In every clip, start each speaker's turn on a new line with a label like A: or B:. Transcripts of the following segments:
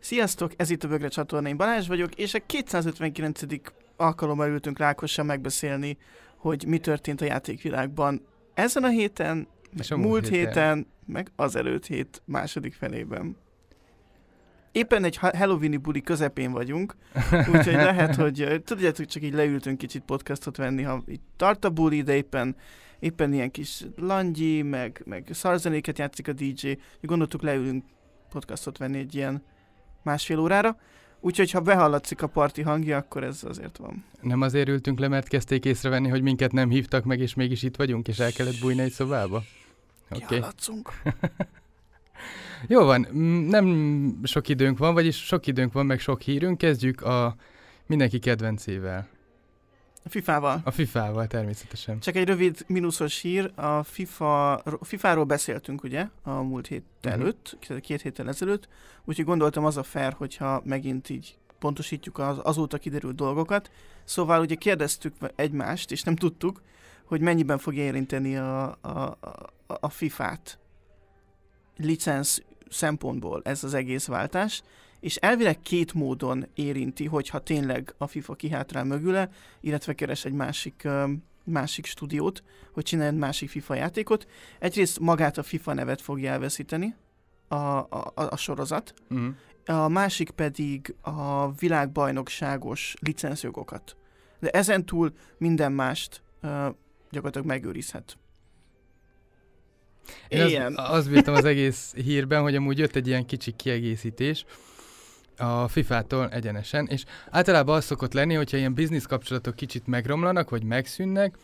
A: Sziasztok, ez itt a Bögre csatorna, én Balázs vagyok, és a 259. alkalommal ültünk Rákossal megbeszélni, hogy mi történt a játékvilágban ezen a héten, és a múlt, múlt héten, héten, meg előtt hét második felében. Éppen egy halloweeni buli közepén vagyunk, úgyhogy lehet, hogy tudjátok, csak így leültünk kicsit podcastot venni, ha így tart a buli, de éppen, éppen ilyen kis langyi, meg, meg szarzenéket játszik a DJ, gondoltuk leülünk podcastot venni egy ilyen másfél órára. Úgyhogy, ha behallatszik a parti hangja, akkor ez azért van.
B: Nem azért ültünk le, mert kezdték észrevenni, hogy minket nem hívtak meg, és mégis itt vagyunk, és el kellett bújni egy szobába? Oké. Okay. Jó van, nem sok időnk van, vagyis sok időnk van, meg sok hírünk. Kezdjük a mindenki kedvencével. A FIFA-val. A FIFA-val, természetesen.
A: Csak egy rövid mínuszos hír. A FIFA, FIFA-ról beszéltünk ugye a múlt hét uh-huh. előtt, két héttel ezelőtt, úgyhogy gondoltam az a fair, hogyha megint így pontosítjuk az azóta kiderült dolgokat. Szóval ugye kérdeztük egymást, és nem tudtuk, hogy mennyiben fogja érinteni a, a, a, a FIFA-t licensz szempontból ez az egész váltás, és elvileg két módon érinti, hogyha tényleg a FIFA kihátrál mögüle, illetve keres egy másik, másik stúdiót, hogy csináljon másik FIFA játékot. Egyrészt magát a FIFA nevet fogja elveszíteni, a, a, a sorozat, uh-huh. a másik pedig a világbajnokságos licenszjogokat. De ezen túl minden mást uh, gyakorlatilag megőrizhet. Én Ilyen. Az,
B: azt bírtam az egész hírben, hogy amúgy jött egy ilyen kicsi kiegészítés, a FIFA-tól egyenesen, és általában az szokott lenni, hogyha ilyen biznisz kapcsolatok kicsit megromlanak, vagy megszűnnek,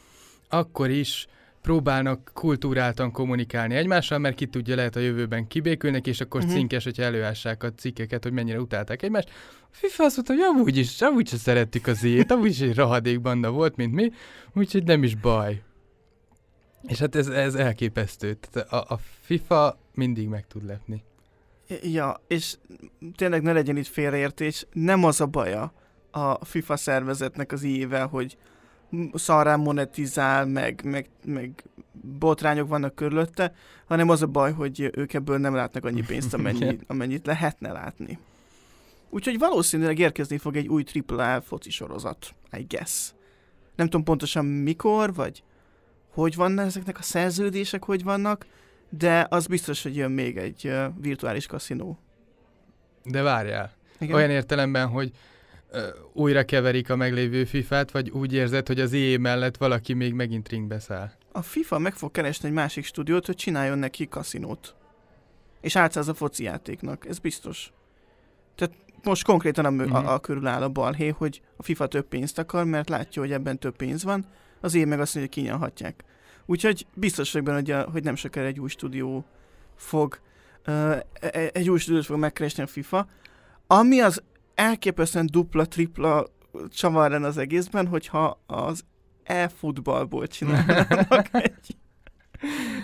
B: akkor is próbálnak kultúráltan kommunikálni egymással, mert ki tudja, lehet a jövőben kibékülnek, és akkor uh-huh. cinkes, hogy előássák a cikkeket, hogy mennyire utálták egymást. A FIFA azt mondta, hogy amúgy is, amúgy se szerettük az ilyet, amúgy is egy rahadék banda volt, mint mi, úgyhogy nem is baj. És hát ez, ez elképesztő. Tehát a, a FIFA mindig meg tud lepni.
A: Ja, és tényleg ne legyen itt félreértés, nem az a baja a FIFA szervezetnek az ével, hogy szarán monetizál, meg, meg, meg botrányok vannak körülötte, hanem az a baj, hogy ők ebből nem látnak annyi pénzt, amennyi, amennyit lehetne látni. Úgyhogy valószínűleg érkezni fog egy új AAA foci sorozat, I guess. Nem tudom pontosan mikor, vagy hogy vannak ezeknek a szerződések, hogy vannak, de az biztos, hogy jön még egy virtuális kaszinó.
B: De várjál. Igen? Olyan értelemben, hogy ö, újra keverik a meglévő FIFA-t, vagy úgy érzed, hogy az EA mellett valaki még megint ringbe száll?
A: A FIFA meg fog keresni egy másik stúdiót, hogy csináljon neki kaszinót. És átszáz a foci játéknak, ez biztos. Tehát most konkrétan a, mm-hmm. a, mhm. a körül áll a balhé, hogy a FIFA több pénzt akar, mert látja, hogy ebben több pénz van, az én e meg azt mondja, hogy kinyalhatják. Úgyhogy biztos vagyok benne, hogy, hogy nem sokára egy új stúdió fog, uh, egy új stúdiót fog megkeresni a FIFA, ami az elképesztően dupla-tripla csavar lenne az egészben, hogyha az e-futballból csinálnak egy,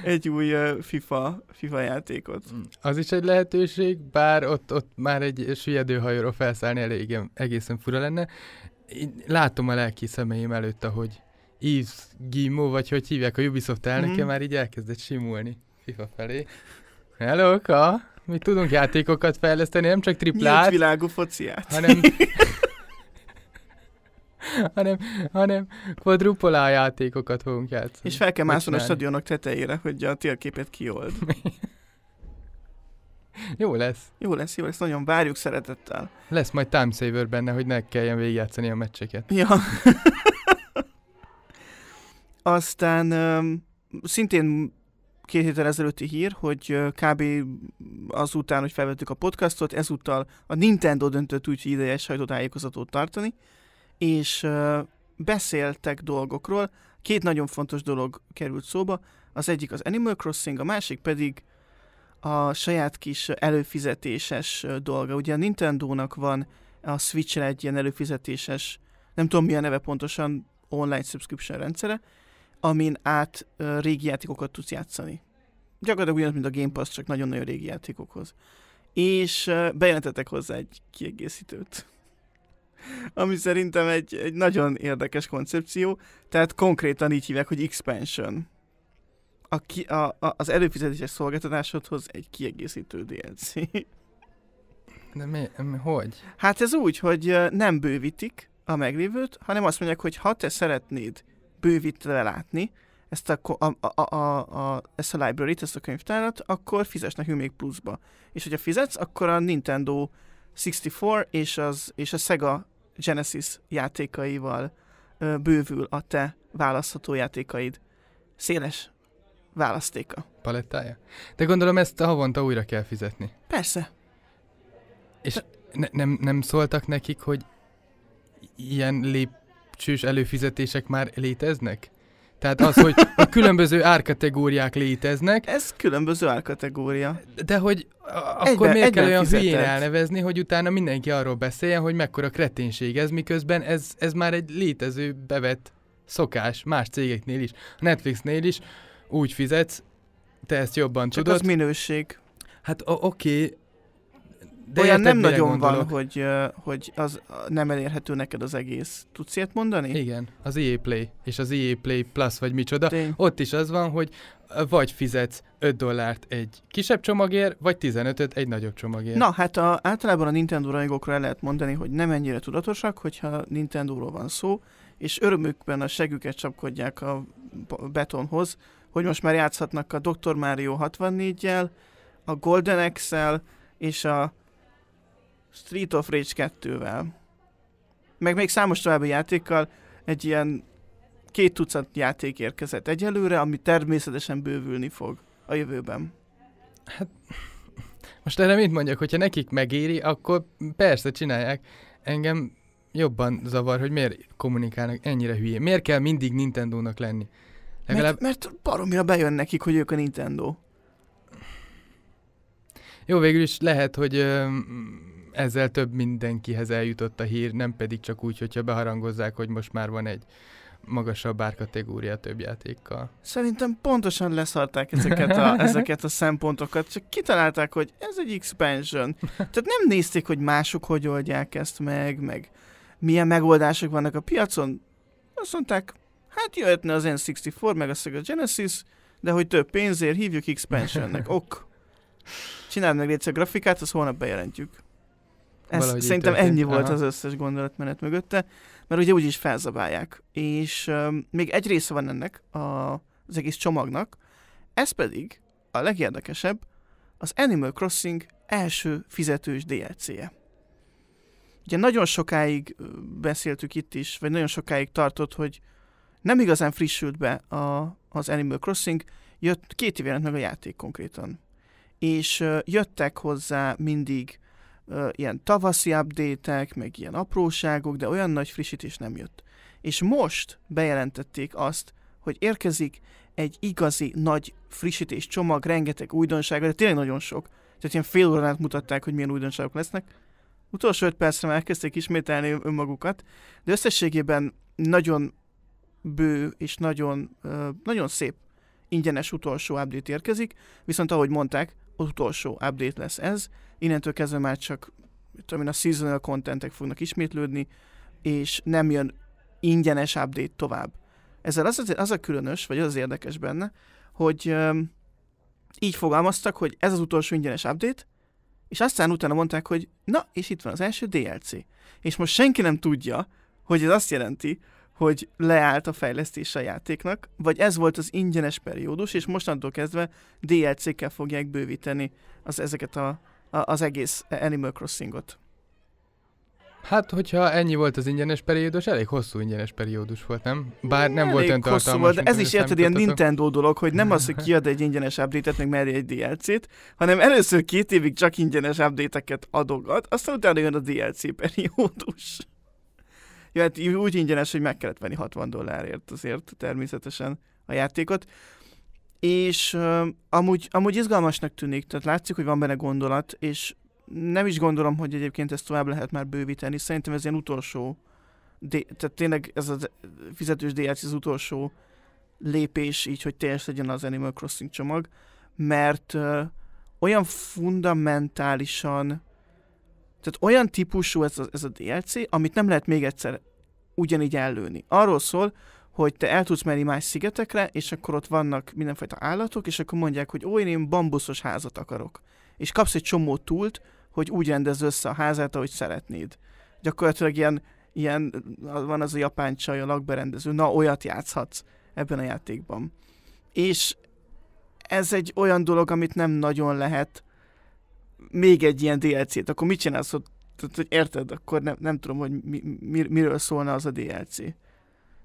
A: egy új FIFA, FIFA játékot. Mm.
B: Az is egy lehetőség, bár ott, ott már egy süllyedő hajóról felszállni elég egészen fura lenne. Én látom a lelki szemeim előtt, ahogy Yves Gimo, vagy hogy hívják a Ubisoft elnöke, mm-hmm. már így elkezdett simulni FIFA felé. Hello, ka! Mi tudunk játékokat fejleszteni, nem csak triplát. Nyílt világú fociát. Hanem... hanem, hanem quadrupola játékokat fogunk játszani. És fel kell mászon a stadionok tetejére, hogy a
A: térképet kiold. jó lesz. Jó lesz, jó lesz, nagyon várjuk szeretettel.
B: Lesz majd time saver benne, hogy ne kelljen végigjátszani a meccseket. Ja.
A: Aztán szintén két héttel ezelőtti hír, hogy kb. azután, hogy felvettük a podcastot, ezúttal a Nintendo döntött úgy, hogy ideje sajtótájékozatot tartani, és beszéltek dolgokról. Két nagyon fontos dolog került szóba, az egyik az Animal Crossing, a másik pedig a saját kis előfizetéses dolga. Ugye a Nintendo-nak van a switch re egy ilyen előfizetéses, nem tudom mi a neve pontosan, online subscription rendszere, amin át régi játékokat tudsz játszani. Gyakorlatilag ugyanaz, mint a Game Pass, csak nagyon-nagyon régi játékokhoz. És bejelentettek hozzá egy kiegészítőt. Ami szerintem egy, egy nagyon érdekes koncepció, tehát konkrétan így hívják, hogy expansion. A ki, a, a, az előfizetéses szolgáltatásodhoz egy kiegészítő DLC.
B: De mi, mi, hogy?
A: Hát ez úgy, hogy nem bővítik a meglévőt, hanem azt mondják, hogy ha te szeretnéd bővítve látni ezt a, a, a, a, a, ezt a library-t, ezt a könyvtárat, akkor fizes nekünk még pluszba. És hogyha fizetsz, akkor a Nintendo 64 és, az, és a Sega Genesis játékaival ö, bővül a te választható játékaid. Széles választéka.
B: Palettája? De gondolom ezt havonta újra kell fizetni. Persze. És Te... ne, nem, nem szóltak nekik, hogy ilyen lép lépcsős előfizetések már léteznek? Tehát az, hogy a különböző árkategóriák léteznek. Ez különböző árkategória. De hogy akkor egyben, miért kell olyan fizetett. hülyén elnevezni, hogy utána mindenki arról beszéljen, hogy mekkora kreténség ez, miközben ez, ez már egy létező, bevett szokás más cégeknél is. A Netflixnél is úgy fizetsz, te ezt jobban Csak tudod. az minőség. Hát oké, okay, de olyan nem nagyon gondolok. van,
A: hogy, hogy az nem elérhető neked az egész. Tudsz ilyet mondani? Igen,
B: az EA Play és az EA Play Plus vagy micsoda. Tény. Ott is az van, hogy vagy fizetsz 5 dollárt egy kisebb csomagért, vagy 15-öt egy nagyobb csomagért. Na,
A: hát a, általában a Nintendo rajongókra el lehet mondani, hogy nem ennyire tudatosak, hogyha Nintendo-ról van szó, és örömükben a següket csapkodják a betonhoz, hogy most már játszhatnak a Dr. Mario 64-jel, a Golden Excel és a Street of Rage 2-vel. Meg még számos további játékkal egy ilyen két tucat játék érkezett egyelőre, ami természetesen bővülni fog a jövőben. Hát, most erre mit mondjak, hogyha nekik megéri,
B: akkor persze csinálják. Engem jobban zavar, hogy miért kommunikálnak ennyire hülyé. Miért kell mindig Nintendo-nak lenni? Legalább... Mert, mert baromira bejön nekik, hogy ők a Nintendo. Jó, végül is lehet, hogy ö, ezzel több mindenkihez eljutott a hír, nem pedig csak úgy, hogyha beharangozzák, hogy most már van egy magasabb árkategória több játékkal.
A: Szerintem pontosan leszarták ezeket a, ezeket a szempontokat, csak kitalálták, hogy ez egy expansion. Tehát nem nézték, hogy mások hogy oldják ezt meg, meg milyen megoldások vannak a piacon. Azt mondták, hát jöhetne az N64, meg a Sega Genesis, de hogy több pénzért hívjuk expansionnek. Ok. Csináld meg légy a grafikát, azt holnap bejelentjük. Ez szerintem ennyi Aha. volt az összes gondolatmenet mögötte, mert ugye úgyis felzabálják. És um, még egy része van ennek a, az egész csomagnak, ez pedig a legérdekesebb, az Animal Crossing első fizetős DLC-je. Ugye nagyon sokáig beszéltük itt is, vagy nagyon sokáig tartott, hogy nem igazán frissült be a, az Animal Crossing, jött két év jelent meg a játék konkrétan. És uh, jöttek hozzá mindig ilyen tavaszi update meg ilyen apróságok, de olyan nagy frissítés nem jött. És most bejelentették azt, hogy érkezik egy igazi nagy frissítés csomag, rengeteg újdonság, de tényleg nagyon sok. Tehát ilyen fél órán mutatták, hogy milyen újdonságok lesznek. Utolsó öt percre már elkezdték ismételni önmagukat, de összességében nagyon bő és nagyon, uh, nagyon szép ingyenes utolsó update érkezik, viszont ahogy mondták, az utolsó update lesz ez. Innentől kezdve már csak tudom én, a seasonal contentek fognak ismétlődni, és nem jön ingyenes update tovább. Ezzel az, az, az a különös, vagy az az érdekes benne, hogy um, így fogalmaztak, hogy ez az utolsó ingyenes update, és aztán utána mondták, hogy na, és itt van az első DLC. És most senki nem tudja, hogy ez azt jelenti, hogy leállt a fejlesztés a játéknak, vagy ez volt az ingyenes periódus, és mostantól kezdve DLC-kkel fogják bővíteni az, ezeket a, a, az egész Animal Crossingot.
B: Hát, hogyha ennyi volt az ingyenes periódus, elég hosszú ingyenes periódus volt, nem? Bár nem elég volt olyan hosszú volt, de ez is érted ilyen Nintendo
A: dolog, hogy nem az, hogy kiad egy ingyenes update-et, meg merje egy DLC-t, hanem először két évig csak ingyenes update-eket adogat, aztán utána jön a DLC periódus ja, hát úgy ingyenes, hogy meg kellett venni 60 dollárért azért természetesen a játékot. És uh, amúgy, amúgy izgalmasnak tűnik, tehát látszik, hogy van benne gondolat, és nem is gondolom, hogy egyébként ezt tovább lehet már bővíteni. Szerintem ez ilyen utolsó, de, tehát tényleg ez a fizetős DLC az utolsó lépés, így, hogy teljes legyen az Animal Crossing csomag, mert uh, olyan fundamentálisan tehát olyan típusú ez a, ez a DLC, amit nem lehet még egyszer ugyanígy ellőni. Arról szól, hogy te el tudsz menni más szigetekre, és akkor ott vannak mindenfajta állatok, és akkor mondják, hogy ó, én bambuszos házat akarok. És kapsz egy csomó túlt, hogy úgy rendez össze a házát, ahogy szeretnéd. Gyakorlatilag ilyen, ilyen van az a japán csaj, a lakberendező, na olyat játszhatsz ebben a játékban. És ez egy olyan dolog, amit nem nagyon lehet még egy ilyen DLC-t, akkor mit csinálsz ott? Tehát, hogy érted, akkor nem, nem tudom, hogy mi, mi, miről szólna az a DLC.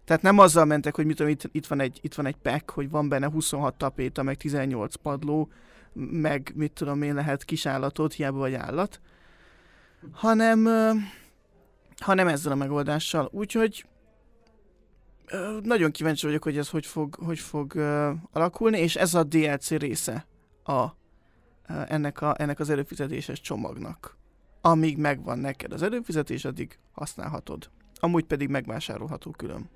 A: Tehát nem azzal mentek, hogy mit tudom, itt, itt, van egy, itt van egy pack, hogy van benne 26 tapéta, meg 18 padló, meg mit tudom én lehet kis állatot, hiába vagy állat, hanem, hanem ezzel a megoldással. Úgyhogy nagyon kíváncsi vagyok, hogy ez hogy fog, hogy fog alakulni, és ez a DLC része a Eh, ennek, a, ennek az előfizetéses csomagnak. Amíg megvan neked az előfizetés, addig használhatod. Amúgy pedig megvásárolható külön.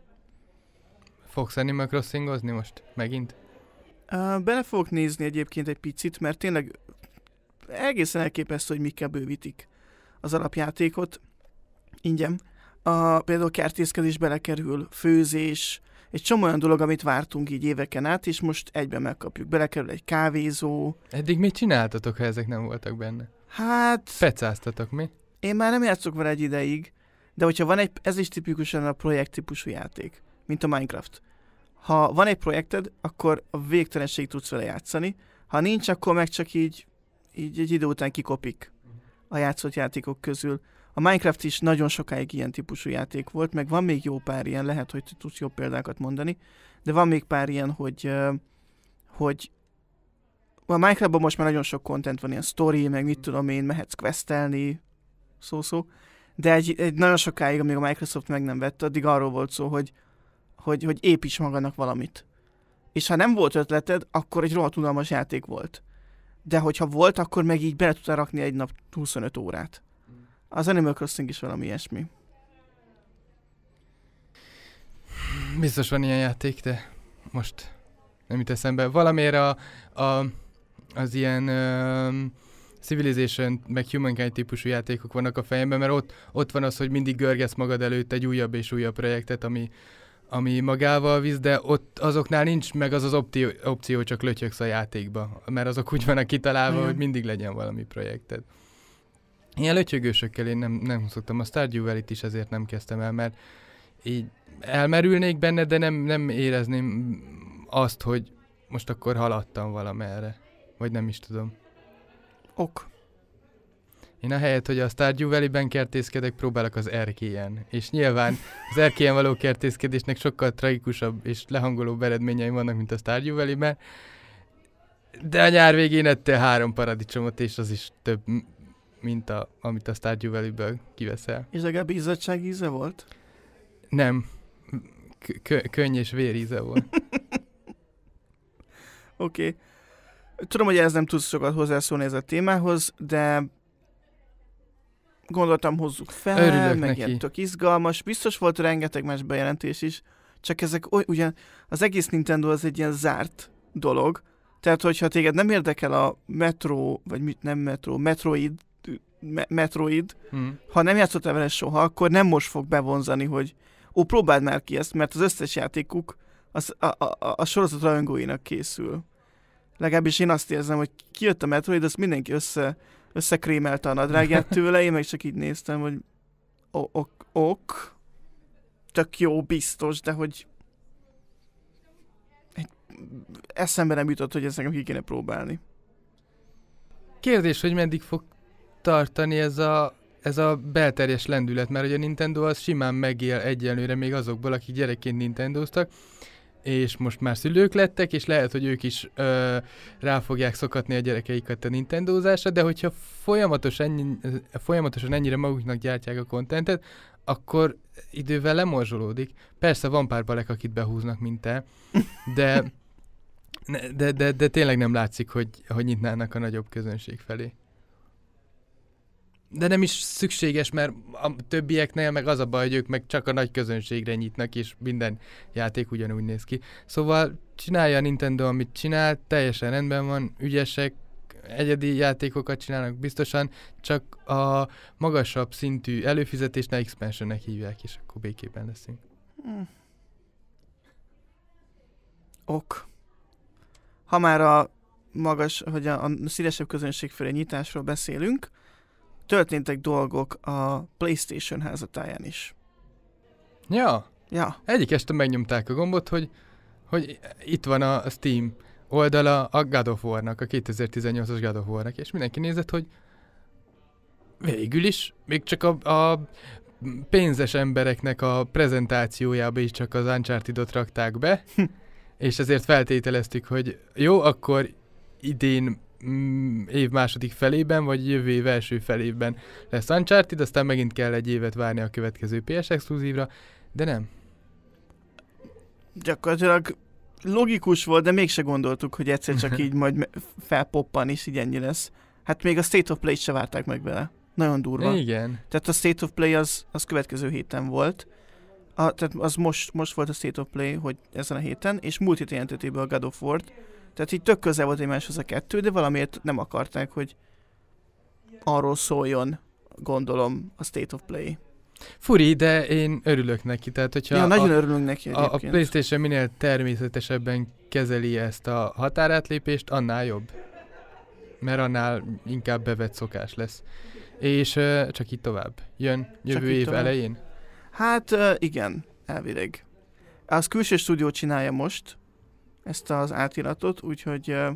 B: Fogsz Animal Crossingozni most? Megint?
A: Uh, bele fogok nézni egyébként egy picit, mert tényleg egészen elképesztő, hogy mikkel bővítik az alapjátékot ingyen. A, például kertészkedés belekerül, főzés, egy csomó olyan dolog, amit vártunk így éveken át, és most egyben megkapjuk. Belekerül egy kávézó.
B: Eddig mit csináltatok, ha ezek nem voltak benne? Hát... Fecáztatok mi?
A: Én már nem játszok vele egy ideig, de hogyha van egy, ez is tipikusan a projekt típusú játék, mint a Minecraft. Ha van egy projekted, akkor a végtelenség tudsz vele játszani, ha nincs, akkor meg csak így, így egy idő után kikopik a játszott játékok közül. A Minecraft is nagyon sokáig ilyen típusú játék volt, meg van még jó pár ilyen, lehet, hogy tudsz jó példákat mondani, de van még pár ilyen, hogy, hogy a Minecraftban most már nagyon sok content van, ilyen story, meg mit tudom én, mehetsz questelni, szó-szó, de egy, egy nagyon sokáig, amíg a Microsoft meg nem vette, addig arról volt szó, hogy, hogy, hogy építs magadnak valamit. És ha nem volt ötleted, akkor egy rohadt játék volt. De hogyha volt, akkor meg így bele tudtál rakni egy nap 25 órát. Az Animal Crossing is valami ilyesmi.
B: Biztos van ilyen játék, de most nem jut eszembe. Valamiért a, a, az ilyen ö, Civilization meg Humankind típusú játékok vannak a fejemben, mert ott, ott van az, hogy mindig görgesz magad előtt egy újabb és újabb projektet, ami, ami magával visz, de ott azoknál nincs meg az az opció, opció csak lötyöksz a játékba, mert azok úgy vannak kitalálva, Igen. hogy mindig legyen valami projekted. Ilyen lötyögősökkel én nem, nem szoktam, a Stardew valley is ezért nem kezdtem el, mert így elmerülnék benne, de nem, nem érezném azt, hogy most akkor haladtam valamerre. Vagy nem is tudom. Ok. Én a helyet, hogy a Stardew Valley-ben kertészkedek, próbálok az erkélyen. És nyilván az erkélyen való kertészkedésnek sokkal tragikusabb és lehangolóbb eredményei vannak, mint a Stardew Valley-ben. De a nyár végén ettél három paradicsomot, és az is több mint a, amit a Stardew Valley-ből kiveszel.
A: És legalább izzadság íze volt? Nem. K- könny és vér íze volt. Oké. Okay. Tudom, hogy ez nem tudsz sokat hozzászólni ez a témához, de gondoltam hozzuk fel, Örülök meg neki. ilyen tök izgalmas. Biztos volt rengeteg más bejelentés is, csak ezek oly, ugyan az egész Nintendo az egy ilyen zárt dolog, tehát hogyha téged nem érdekel a Metro, vagy mit nem Metro, Metroid me- Metroid, hmm. ha nem játszottál vele soha, akkor nem most fog bevonzani, hogy ó, próbáld már ki ezt, mert az összes játékuk az, a, a, a, a sorozat rajongóinak készül. Legalábbis én azt érzem, hogy kijött a Metroid, azt mindenki össze, összekrémelte a nadrágját tőle, én meg csak így néztem, hogy ok, ok, ok, tök jó, biztos, de hogy egy, eszembe nem jutott, hogy ezt nekem ki kéne próbálni. Kérdés, hogy meddig fog tartani ez a,
B: ez a belterjes lendület, mert ugye a Nintendo az simán megél egyenlőre még azokból, akik gyerekként Nintendoztak, és most már szülők lettek, és lehet, hogy ők is ö, rá fogják szokatni a gyerekeiket a Nintendozásra, de hogyha folyamatosan, ennyi, folyamatosan ennyire maguknak gyártják a kontentet, akkor idővel lemorzsolódik. Persze van pár balek, akit behúznak, mint te, de, de, de, de tényleg nem látszik, hogy, hogy nyitnának a nagyobb közönség felé de nem is szükséges, mert a többieknél meg az a baj, hogy ők meg csak a nagy közönségre nyitnak, és minden játék ugyanúgy néz ki. Szóval csinálja a Nintendo, amit csinál, teljesen rendben van, ügyesek, egyedi játékokat csinálnak biztosan, csak a magasabb szintű előfizetést ne expansionnek hívják, és akkor békében leszünk.
A: Hmm. Ok. Ha már a magas, hogy a, a szélesebb közönség felé nyitásról beszélünk, történtek dolgok a PlayStation házatáján is. Ja. Ja. Egyik este
B: megnyomták a gombot, hogy, hogy itt van a Steam oldala a God of War-nak, a 2018-as God of War-nak, és mindenki nézett, hogy végül is még csak a, a pénzes embereknek a prezentációjába is csak az Uncharted-ot rakták be, hm. és ezért feltételeztük, hogy jó, akkor idén mm, év második felében, vagy jövő év első felében lesz Uncharted, aztán megint kell egy évet várni a következő PS exkluzívra, de nem.
A: Gyakorlatilag logikus volt, de mégse gondoltuk, hogy egyszer csak így majd felpoppan, is, így ennyi lesz. Hát még a State of Play-t se várták meg vele. Nagyon durva. Igen. Tehát a State of Play az, az következő héten volt. A, tehát az most, most volt a State of Play, hogy ezen a héten, és múlt héten jelentetében a God of War-t, tehát így tök közel volt egymáshoz a kettő, de valamiért nem akarták, hogy arról szóljon, gondolom, a State of Play.
B: Furi, de én örülök neki. Tehát, hogyha ja, a, örülünk neki a, a PlayStation minél természetesebben kezeli ezt a határátlépést, annál jobb. Mert annál inkább bevett szokás lesz. És uh, csak
A: így tovább. Jön jövő csak év tovább. elején? Hát uh, igen, elvileg. Az külső stúdió csinálja most, ezt az átiratot, úgyhogy uh,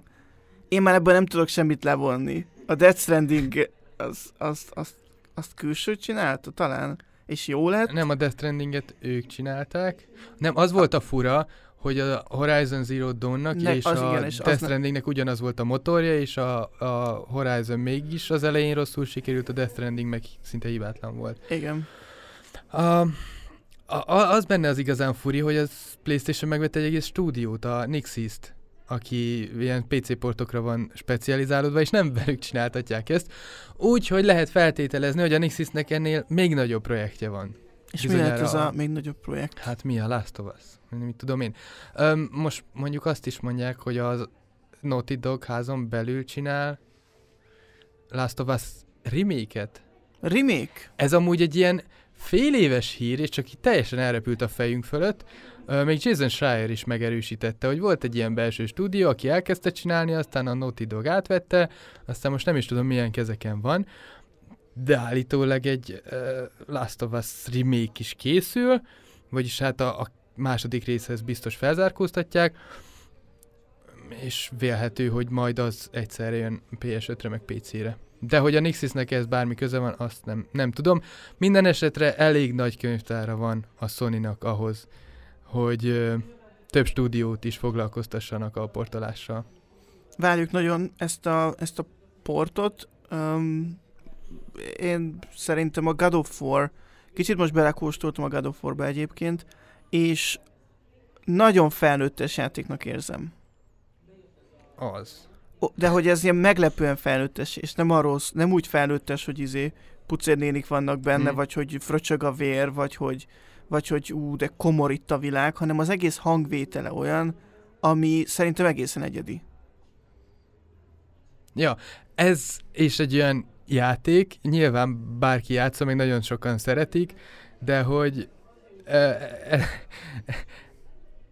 A: én már ebből nem tudok semmit levonni. A Death Stranding az, azt, azt, azt külső csinálta talán, és jó lett. Nem, a Death Strandinget ők csinálták. Nem,
B: az volt a fura, hogy a Horizon Zero Dawnnak ne, és az a igen, és Death Strandingnek ne... ugyanaz volt a motorja, és a, a Horizon mégis az elején rosszul sikerült, a Death Stranding meg szinte hibátlan volt. Igen. Uh, a, az benne az igazán furi, hogy az PlayStation megvette egy egész stúdiót, a nixis aki ilyen PC portokra van specializálódva, és nem velük csináltatják ezt. Úgyhogy lehet feltételezni, hogy a Nixisnek ennél még nagyobb projektje van. És mi lehet ez a, a még nagyobb projekt? Hát mi a Last of Us? Mit tudom én. Öm, most mondjuk azt is mondják, hogy az Naughty Dog házon belül csinál Last of Us remake-et. Remake? Ez amúgy egy ilyen fél éves hír, és csak teljesen elrepült a fejünk fölött, még Jason Schreier is megerősítette, hogy volt egy ilyen belső stúdió, aki elkezdte csinálni, aztán a Naughty Dog átvette, aztán most nem is tudom milyen kezeken van, de állítólag egy uh, Last of Us remake is készül, vagyis hát a, a második részhez biztos felzárkóztatják, és vélhető, hogy majd az egyszerre jön PS5-re meg PC-re. De hogy a Nixisnek ez bármi köze van, azt nem, nem tudom. Minden esetre elég nagy könyvtára van a Sony-nak ahhoz, hogy ö, több stúdiót is foglalkoztassanak a portolással.
A: Várjuk nagyon ezt a, ezt a portot. Um, én szerintem a God of War, kicsit most belekóstoltam a God of War-ba egyébként, és nagyon felnőttes játéknak érzem. Az de hogy ez ilyen meglepően felnőttes, és nem arról, nem úgy felnőttes, hogy izé pucérnénik vannak benne, hmm. vagy hogy fröcsög a vér, vagy hogy, vagy hogy ú, de komor itt a világ, hanem az egész hangvétele olyan, ami szerintem egészen egyedi.
B: Ja, ez és egy olyan játék, nyilván bárki játsza, még nagyon sokan szeretik, de hogy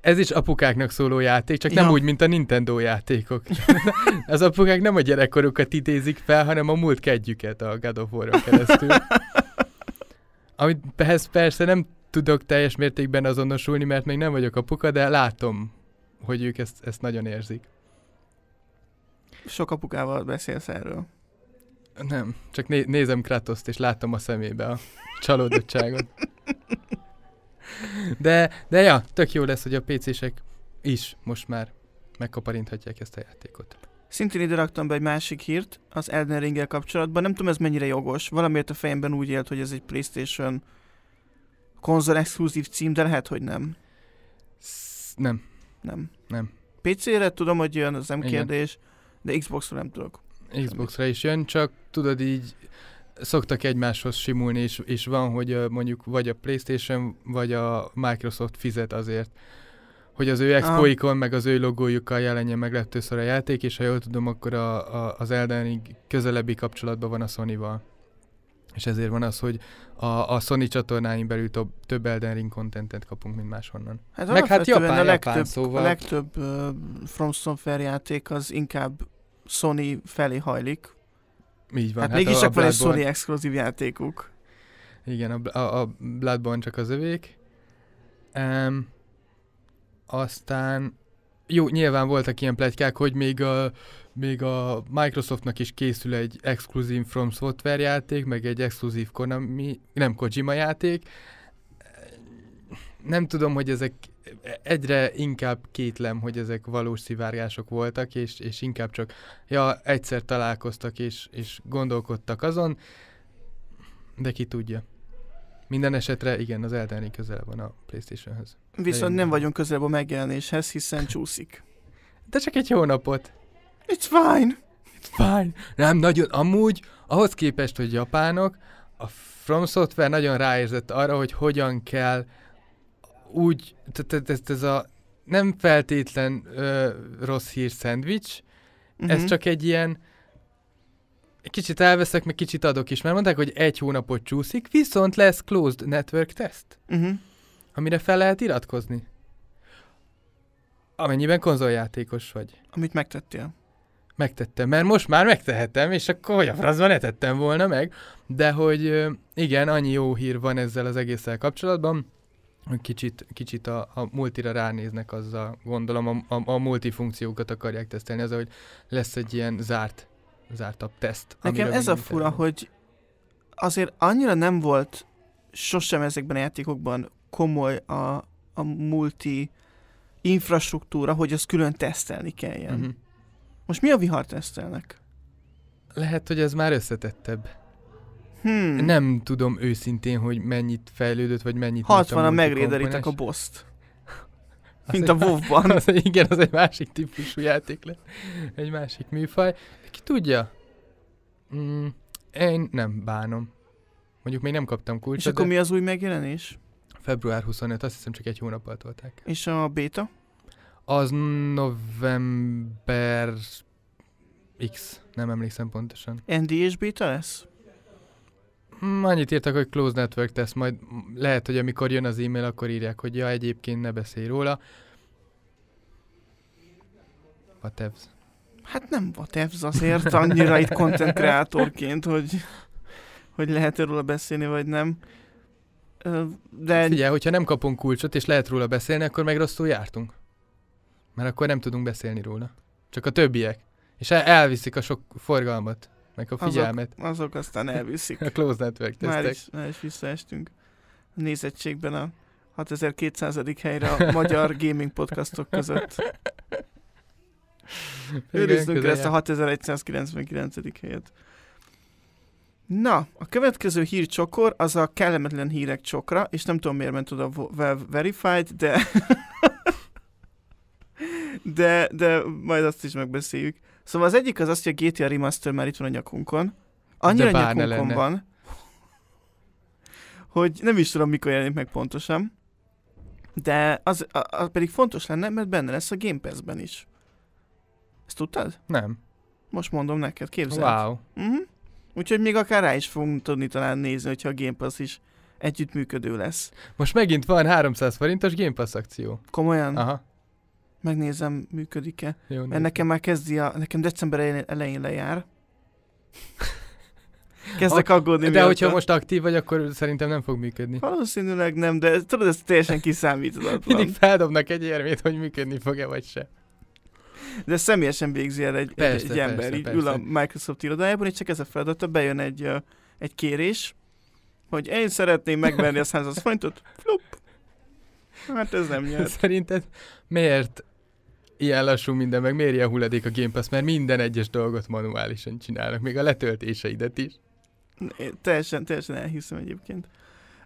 B: ez is apukáknak szóló játék, csak ja. nem úgy, mint a Nintendo játékok. Az apukák nem a gyerekkorukat idézik fel, hanem a múlt kedjüket a God of War-on keresztül. Amit persze, persze nem tudok teljes mértékben azonosulni, mert még nem vagyok apuka, de látom, hogy ők ezt, ezt nagyon érzik.
A: Sok apukával beszélsz erről.
B: Nem, csak né- nézem Kratoszt, és látom a szemébe a csalódottságot. De, de ja, tök jó lesz, hogy a PC-sek is most már megkaparinthatják ezt a játékot.
A: Szintén ide raktam be egy másik hírt az Elden ring kapcsolatban. Nem tudom, ez mennyire jogos. Valamiért a fejemben úgy élt, hogy ez egy PlayStation konzol exkluzív cím, de lehet, hogy nem. Nem. Nem. Nem. PC-re tudom, hogy jön, az nem Igen. kérdés, de Xbox-ra nem tudok.
B: Xbox-ra is jön, csak tudod így, szoktak egymáshoz simulni, és, és van, hogy mondjuk vagy a PlayStation, vagy a Microsoft fizet azért, hogy az ő ah. expoikon, meg az ő logójukkal jelenjen meg legtöbbször a játék, és ha jól tudom, akkor a, a, az Elden Ring közelebbi kapcsolatban van a Sony-val. És ezért van az, hogy a, a Sony csatornáin belül több, több Elden Ring contentet kapunk, mint máshonnan. Hát Meg hát Japán, a legtöbb, Japán, szóval... A
A: legtöbb uh, From Software játék az inkább Sony felé hajlik, így van. Hát, hát mégis csak van egy Sony exkluzív játékuk.
B: Igen, a, a, a Bloodborne csak az övék. Um, aztán jó, nyilván voltak ilyen pletykák, hogy még a, még a Microsoftnak is készül egy exkluzív From Software játék, meg egy exkluzív Konami, nem Kojima játék. Nem tudom, hogy ezek egyre inkább kétlem, hogy ezek valós szivárgások voltak, és, és inkább csak, ja, egyszer találkoztak, és, és gondolkodtak azon, de ki tudja. Minden esetre igen, az Elden Ring közelebb van a Playstation-höz. Viszont
A: nem vagyunk közelebb a megjelenéshez, hiszen csúszik. De csak egy hónapot. It's
B: fine. It's fine. Nem, nagyon, amúgy ahhoz képest, hogy japánok, a From Software nagyon ráérzett arra, hogy hogyan kell úgy, tehát ez, ez a nem feltétlen ö, rossz hír szendvics, uh-huh. ez mhm. csak egy ilyen kicsit elveszek, meg kicsit adok is, mert mondták, hogy egy hónapot csúszik, viszont lesz closed network test, uh-huh. amire fel lehet iratkozni. Amennyiben konzoljátékos vagy. Amit megtettél. Megtettem, mert most már megtehetem, és akkor hogy a francban ne tettem volna meg. De hogy igen, annyi jó hír van ezzel az egésszel kapcsolatban, kicsit, kicsit a, a multira ránéznek azzal, gondolom a, a, a multifunkciókat akarják tesztelni, az, hogy lesz egy ilyen zárt, zártabb teszt. Nekem ez a fura, terem.
A: hogy azért annyira nem volt sosem ezekben a játékokban komoly a, a multi infrastruktúra, hogy az külön tesztelni kelljen. Uh-huh. Most mi a vihar tesztelnek?
B: Lehet, hogy ez már összetettebb. Hmm. Nem tudom őszintén, hogy mennyit fejlődött, vagy mennyit... 60 a megréderítek a boszt. Mint a wow Az, igen, az egy másik típusú játék lett. Egy másik műfaj. Ki tudja? Mm, én nem bánom. Mondjuk még nem kaptam kulcsot. És akkor mi az új megjelenés? Február 25, azt hiszem csak egy alatt tolták.
A: És a beta?
B: Az november X, nem emlékszem pontosan.
A: ND és beta lesz? Mm,
B: annyit írtak, hogy close network tesz, majd lehet, hogy amikor jön az e-mail, akkor írják, hogy ja, egyébként ne beszélj róla. Whatevs.
A: Hát nem whatevs azért annyira itt content kreatorként, hogy, hogy lehet -e róla
B: beszélni, vagy nem. De... Hát figyelj, hogyha nem kapunk kulcsot, és lehet róla beszélni, akkor meg rosszul jártunk. Mert akkor nem tudunk beszélni róla. Csak a többiek. És elviszik a sok forgalmat embereknek a figyelmet. Azok, azok
A: aztán elviszik. a close network tesztek. Már is, már is visszaestünk a nézettségben a 6200. helyre a magyar gaming podcastok között. Őrizzünk ezt a 6199. helyet. Na, a következő hírcsokor az a kellemetlen hírek csokra, és nem tudom miért ment oda verified, de, de, de majd azt is megbeszéljük. Szóval az egyik az az, hogy a GTA Remaster már itt van a nyakunkon. Annyira nyakunkon van, hogy nem is tudom, mikor jelenik meg pontosan. De az, az pedig fontos lenne, mert benne lesz a Game Pass-ben is. Ezt tudtad? Nem. Most mondom neked, képzeld. Wow. Uh-huh. Úgyhogy még akár rá is fogunk tudni talán nézni, hogyha a Game Pass is együttműködő lesz. Most megint van 300 forintos Game Pass akció. Komolyan? Aha megnézem, működik-e. Jó, Mert nekem már kezdi a, nekem december elején, elején lejár. Kezdek a aggódni. De miatta. hogyha most
B: aktív vagy, akkor szerintem nem fog működni.
A: Valószínűleg nem, de tudod, ez teljesen kiszámítatlan. Mindig feldobnak egy érmét, hogy működni fog-e vagy se. De személyesen végzi el egy, persze, egy, ember, persze, így ül a Microsoft irodájában, és csak ez a feladata, bejön egy, uh, egy kérés, hogy én szeretném megvenni a 100 fontot. flop. Hát ez nem nyert.
B: Szerinted miért ilyen lassú minden, meg miért ilyen hulladék a Game Pass, mert minden egyes
A: dolgot manuálisan csinálnak, még a letöltéseidet is. teljesen, teljesen elhiszem egyébként.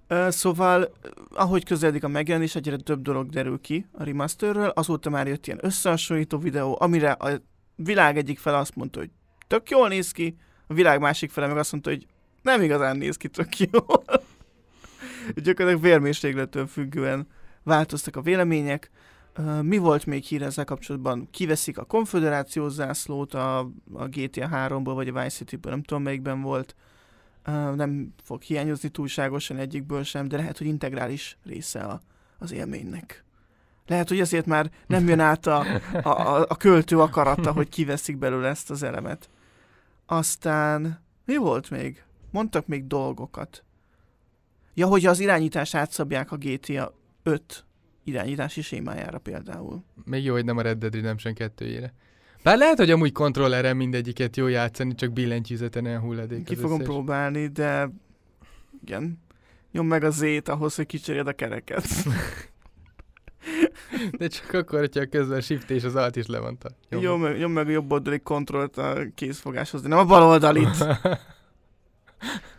A: Uh, szóval, ahogy közeledik a megjelenés, egyre több dolog derül ki a remasterről, azóta már jött ilyen összehasonlító videó, amire a világ egyik fele azt mondta, hogy tök jól néz ki, a világ másik fele meg azt mondta, hogy nem igazán néz ki tök jól. Gyakorlatilag vérmérséklettől függően változtak a vélemények. Mi volt még hír ezzel kapcsolatban? Kiveszik a konfederáció zászlót a, a GTA 3-ból, vagy a Vice City-ből, nem tudom melyikben volt. Nem fog hiányozni túlságosan egyikből sem, de lehet, hogy integrális része a, az élménynek. Lehet, hogy ezért már nem jön át a, a, a, a költő akarata, hogy kiveszik belőle ezt az elemet. Aztán mi volt még? Mondtak még dolgokat. Ja, hogy az irányítást átszabják a GTA 5 irányítási
B: sémájára például. Még jó, hogy nem a Red Dead Redemption 2-jére. Bár lehet, hogy amúgy kontrollerem mindegyiket jó játszani, csak billentyűzeten el hulladék. Ki fogom összes.
A: próbálni, de igen. Nyom meg a zét ahhoz, hogy kicseréld a kereket.
B: De csak akkor, hogyha közben a shift és az alt is levonta. Jó jó
A: meg, jó meg a jobb oldali kontrollt a kézfogáshoz, de nem a bal oldalit.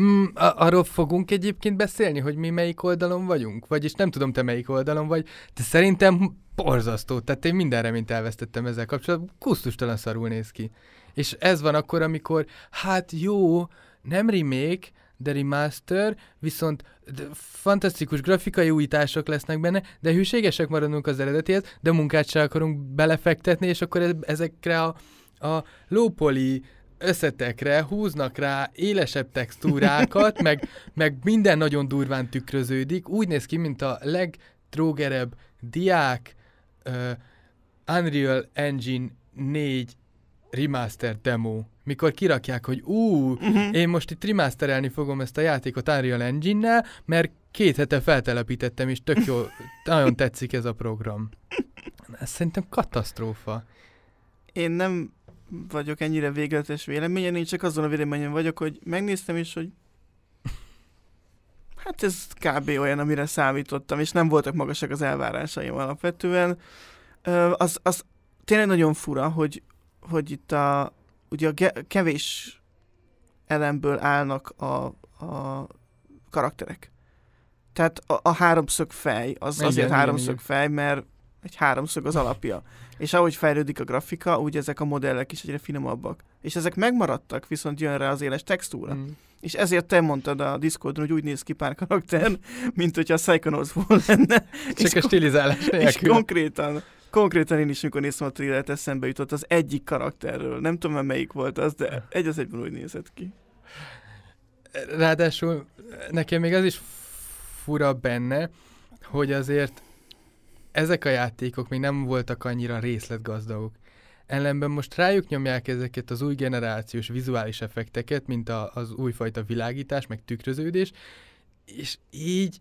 B: Mm, arról fogunk egyébként beszélni, hogy mi melyik oldalon vagyunk? Vagyis nem tudom, te melyik oldalon vagy, de szerintem borzasztó, tehát én minden reményt elvesztettem ezzel kapcsolatban, kusztustalan szarul néz ki. És ez van akkor, amikor, hát jó, nem remake, de remaster, viszont fantasztikus grafikai újítások lesznek benne, de hűségesek maradunk az eredetihez, de munkát sem akarunk belefektetni, és akkor e, ezekre a, a lópoli összetekre húznak rá élesebb textúrákat, meg, meg minden nagyon durván tükröződik. Úgy néz ki, mint a legtrógerebb diák uh, Unreal Engine 4 remaster demo, mikor kirakják, hogy ú, uh-huh. én most itt remasterelni fogom ezt a játékot Unreal Engine-nel, mert két hete feltelepítettem, és tök jó, nagyon tetszik ez a program. Ez szerintem katasztrófa.
A: Én nem vagyok ennyire végletes véleményen, én csak azon a véleményen vagyok, hogy megnéztem is, hogy hát ez kb. olyan, amire számítottam, és nem voltak magasak az elvárásaim alapvetően. Az, az tényleg nagyon fura, hogy, hogy itt a, ugye a kevés elemből állnak a, a karakterek. Tehát a, a háromszög fej, az igen, azért igen, háromszög igen. fej, mert egy háromszög az alapja. És ahogy fejlődik a grafika, úgy ezek a modellek is egyre finomabbak. És ezek megmaradtak, viszont jön rá az éles textúra. Mm. És ezért te mondtad a Discordon, hogy úgy néz ki pár karakter, mint hogyha a Psychonauts volt lenne. Csak és a stilizálás nélkül. És konkrétan, konkrétan én is, mikor néztem a thrillert, eszembe jutott az egyik karakterről. Nem tudom már melyik volt az, de egy az egyben úgy nézett ki.
B: Ráadásul nekem még az is fura benne, hogy azért ezek a játékok még nem voltak annyira részletgazdagok. Ellenben most rájuk nyomják ezeket az új generációs vizuális effekteket, mint a, az újfajta világítás, meg tükröződés, és így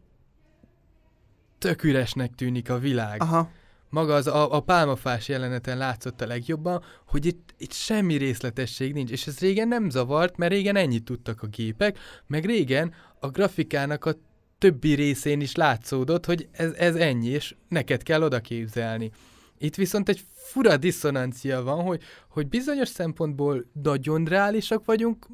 B: tök üresnek tűnik a világ. Aha. Maga az a, a pálmafás jeleneten látszott a legjobban, hogy itt, itt semmi részletesség nincs, és ez régen nem zavart, mert régen ennyit tudtak a gépek, meg régen a grafikának a többi részén is látszódott, hogy ez, ez ennyi, és neked kell oda képzelni. Itt viszont egy fura diszonancia van, hogy, hogy bizonyos szempontból nagyon reálisak vagyunk,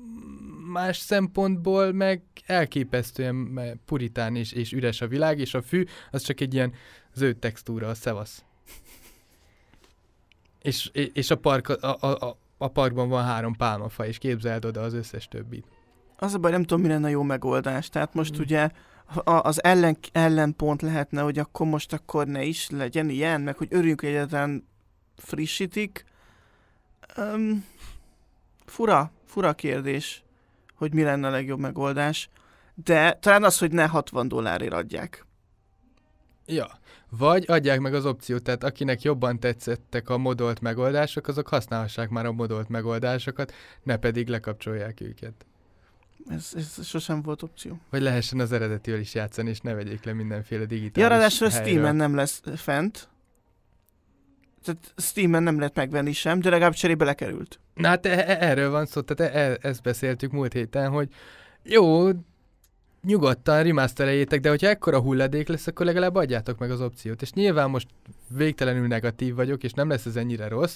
B: más szempontból meg elképesztően puritán és, és üres a világ, és a fű az csak egy ilyen zöld textúra, a szevasz. És, és a, park, a, a, a parkban van három pálmafa, és képzeld oda az összes többit.
A: Az a baj, nem tudom, mi lenne a jó megoldás. Tehát most hmm. ugye az ellen, ellenpont lehetne, hogy akkor most akkor ne is legyen ilyen, meg hogy örüljünk, hogy egyetlen frissítik. Um, fura, fura kérdés, hogy mi lenne a legjobb megoldás. De talán az, hogy ne 60 dollárért adják. Ja, vagy
B: adják meg az opciót, tehát akinek jobban tetszettek a modolt megoldások, azok használhassák már a modolt megoldásokat, ne pedig lekapcsolják őket
A: ez, ez sosem volt opció.
B: Vagy lehessen az eredetivel is játszani, és ne vegyék le mindenféle digitális Ja, ráadásul Steam-en nem
A: lesz fent. Tehát Steam-en nem lehet megvenni sem, de legalább cserébe lekerült.
B: Na hát e, e, erről van szó, tehát e, e- ezt beszéltük múlt héten, hogy jó, nyugodtan remasterejétek, de hogyha ekkora hulladék lesz, akkor legalább adjátok meg az opciót. És nyilván most végtelenül negatív vagyok, és nem lesz ez ennyire rossz,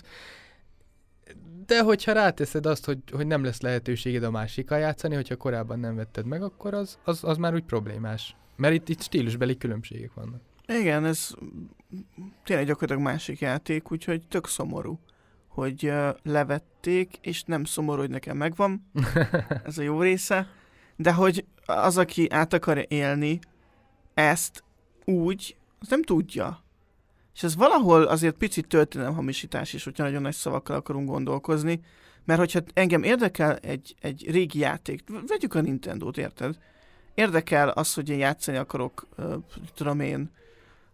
B: de hogyha ráteszed azt, hogy, hogy nem lesz lehetőséged a másikkal játszani, hogyha korábban nem vetted meg, akkor az, az, az már úgy problémás. Mert itt, itt stílusbeli különbségek vannak.
A: Igen, ez tényleg gyakorlatilag másik játék, úgyhogy tök szomorú, hogy levették, és nem szomorú, hogy nekem megvan. ez a jó része. De hogy az, aki át akar élni ezt úgy, az nem tudja. És ez valahol azért picit hamisítás is, hogyha nagyon nagy szavakkal akarunk gondolkozni, mert hogyha engem érdekel egy, egy régi játék, vegyük a Nintendo-t, érted? Érdekel az, hogy én játszani akarok, uh, tudom én,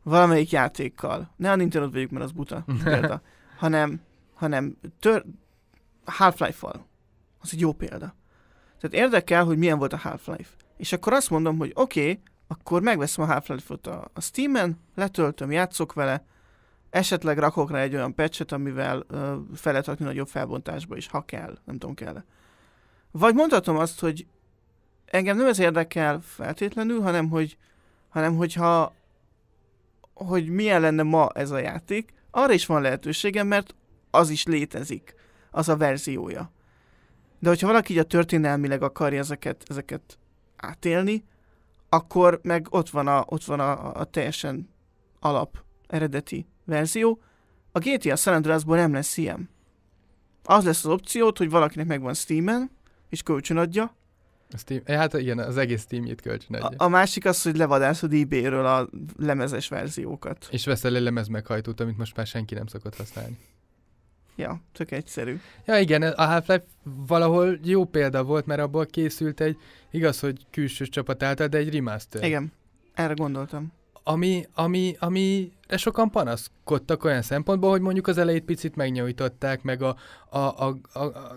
A: valamelyik játékkal. Ne a Nintendo-t vegyük, mert az buta példa. hanem, hanem tör... Half-Life-val. Az egy jó példa. Tehát érdekel, hogy milyen volt a Half-Life. És akkor azt mondom, hogy oké, okay, akkor megveszem a Half-Life-ot a, a Steam-en, letöltöm, játszok vele, Esetleg rakok rá egy olyan patchet, amivel ö, fel lehet rakni nagyobb felbontásba is, ha kell, nem tudom kell -e. Vagy mondhatom azt, hogy engem nem ez érdekel feltétlenül, hanem hogy hanem hogyha hogy milyen lenne ma ez a játék, arra is van lehetőségem, mert az is létezik, az a verziója. De hogyha valaki így a történelmileg akarja ezeket, ezeket átélni, akkor meg ott van a, ott van a, a teljesen alap eredeti verzió, a GTA San Andreasból nem lesz ilyen. Az lesz az opciót, hogy valakinek megvan Steam-en, és kölcsönadja. A Steam, eh, hát igen, az egész Steam-jét kölcsönadja. A, a másik az, hogy levadászod eBay-ről a lemezes verziókat.
B: És veszel egy lemez meghajtót, amit most már senki nem szokott használni.
A: Ja, tök egyszerű. Ja
B: igen, a Half-Life valahol jó példa volt, mert abból készült egy, igaz, hogy külső csapat által, de egy remaster. Igen, erre gondoltam ami, ami, ami de sokan panaszkodtak olyan szempontból, hogy mondjuk az elejét picit megnyújtották, meg a, a, a, a, a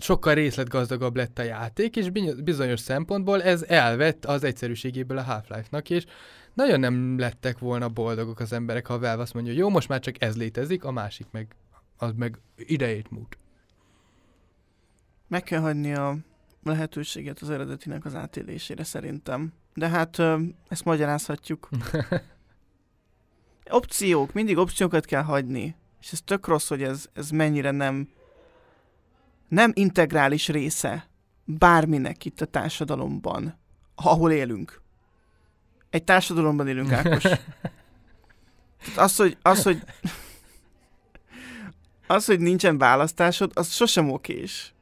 B: sokkal részletgazdagabb lett a játék, és bizonyos szempontból ez elvett az egyszerűségéből a Half-Life-nak, és nagyon nem lettek volna boldogok az emberek, ha Valve azt mondja, jó, most már csak ez létezik, a másik meg, az meg idejét
A: múlt. Meg kell hagyni a lehetőséget az eredetinek az átélésére szerintem. De hát ezt magyarázhatjuk. Opciók, mindig opciókat kell hagyni. És ez tök rossz, hogy ez, ez mennyire nem, nem integrális része bárminek itt a társadalomban, ahol élünk. Egy társadalomban élünk, Ákos. Tehát az, hogy, az, hogy, az, hogy nincsen választásod, az sosem okés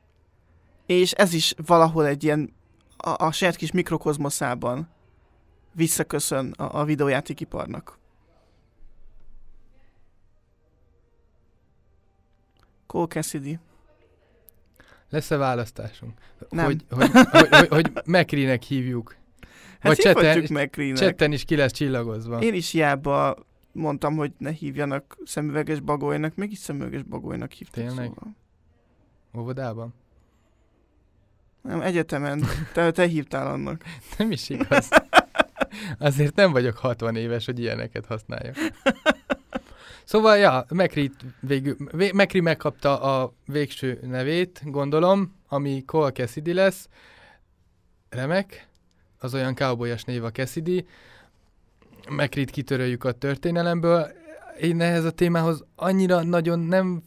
A: és ez is valahol egy ilyen a, a saját kis mikrokozmoszában visszaköszön a, a videójátékiparnak. Cole
B: Cassidy. Lesz-e választásunk? Nem. Hogy, hogy, hogy, hogy, hogy McCree-nek hívjuk. Hát Vagy cseten, csetten is ki lesz csillagozva. Én is
A: hiába mondtam, hogy ne hívjanak szemüveges bagolynak, mégis szemüveges bagolynak hívtak Tényleg? Szóval. Óvodában? Nem, egyetemen. Te, te hívtál
B: annak. Nem is igaz. Azért nem vagyok 60 éves, hogy ilyeneket használjak. Szóval, ja, Mekri végül, vé, Mekri megkapta a végső nevét, gondolom, ami Cole Cassidy lesz. Remek, az olyan cowboyas név a Cassidy. Mekrit kitöröljük a történelemből. Én ehhez a témához annyira nagyon nem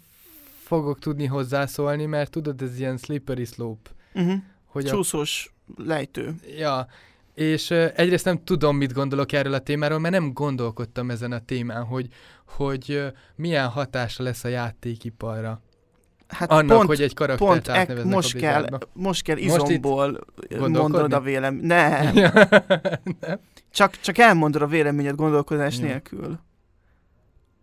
B: fogok tudni hozzászólni, mert tudod, ez ilyen slippery slope Uh-huh. Hogy Csúszós a... lejtő. Ja, és egyrészt nem tudom, mit gondolok erről a témáról, mert nem gondolkodtam ezen a témán, hogy, hogy milyen hatása lesz a játékiparra.
A: Hát Annak, pont, hogy egy karaktert pont ek, most, a kell, most kell izomból most mondod a véleményed. Nem. nem. Csak, csak elmondod a véleményed gondolkodás nem.
B: nélkül.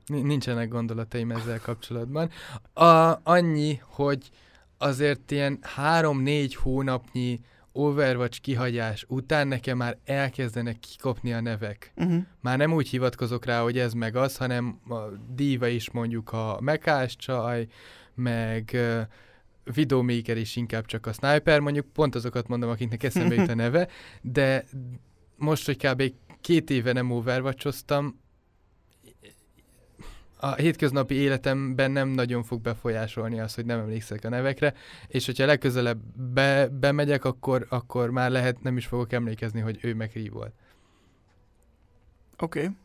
B: Nincsenek gondolataim ezzel kapcsolatban. A, annyi, hogy azért ilyen három-négy hónapnyi Overwatch kihagyás után nekem már elkezdenek kikopni a nevek. Uh-huh. Már nem úgy hivatkozok rá, hogy ez meg az, hanem a díva is mondjuk a mekás csaj, meg uh, videomaker is inkább csak a sniper, mondjuk pont azokat mondom, akiknek eszembe jut a neve, de most, hogy kb. két éve nem overwatch a hétköznapi életemben nem nagyon fog befolyásolni az, hogy nem emlékszek a nevekre, és hogyha legközelebb be, bemegyek, akkor, akkor már lehet, nem is fogok emlékezni, hogy ő meg volt.
A: Oké. Okay.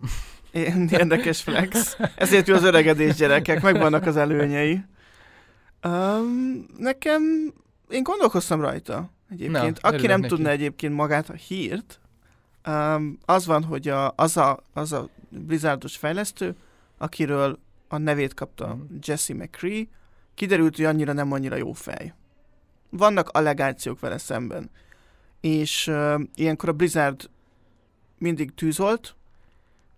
A: Érdekes flex. Ezért jó az öregedés gyerekek, megvannak az előnyei. Um, nekem, én gondolkoztam rajta egyébként. Na, Aki nem neki. tudna egyébként magát a hírt, um, az van, hogy a, az, a, az a Blizzardos fejlesztő, akiről a nevét kapta mm. Jesse McCree, kiderült, hogy annyira nem annyira jó fej. Vannak allegációk vele szemben. És uh, ilyenkor a Blizzard mindig tűzolt,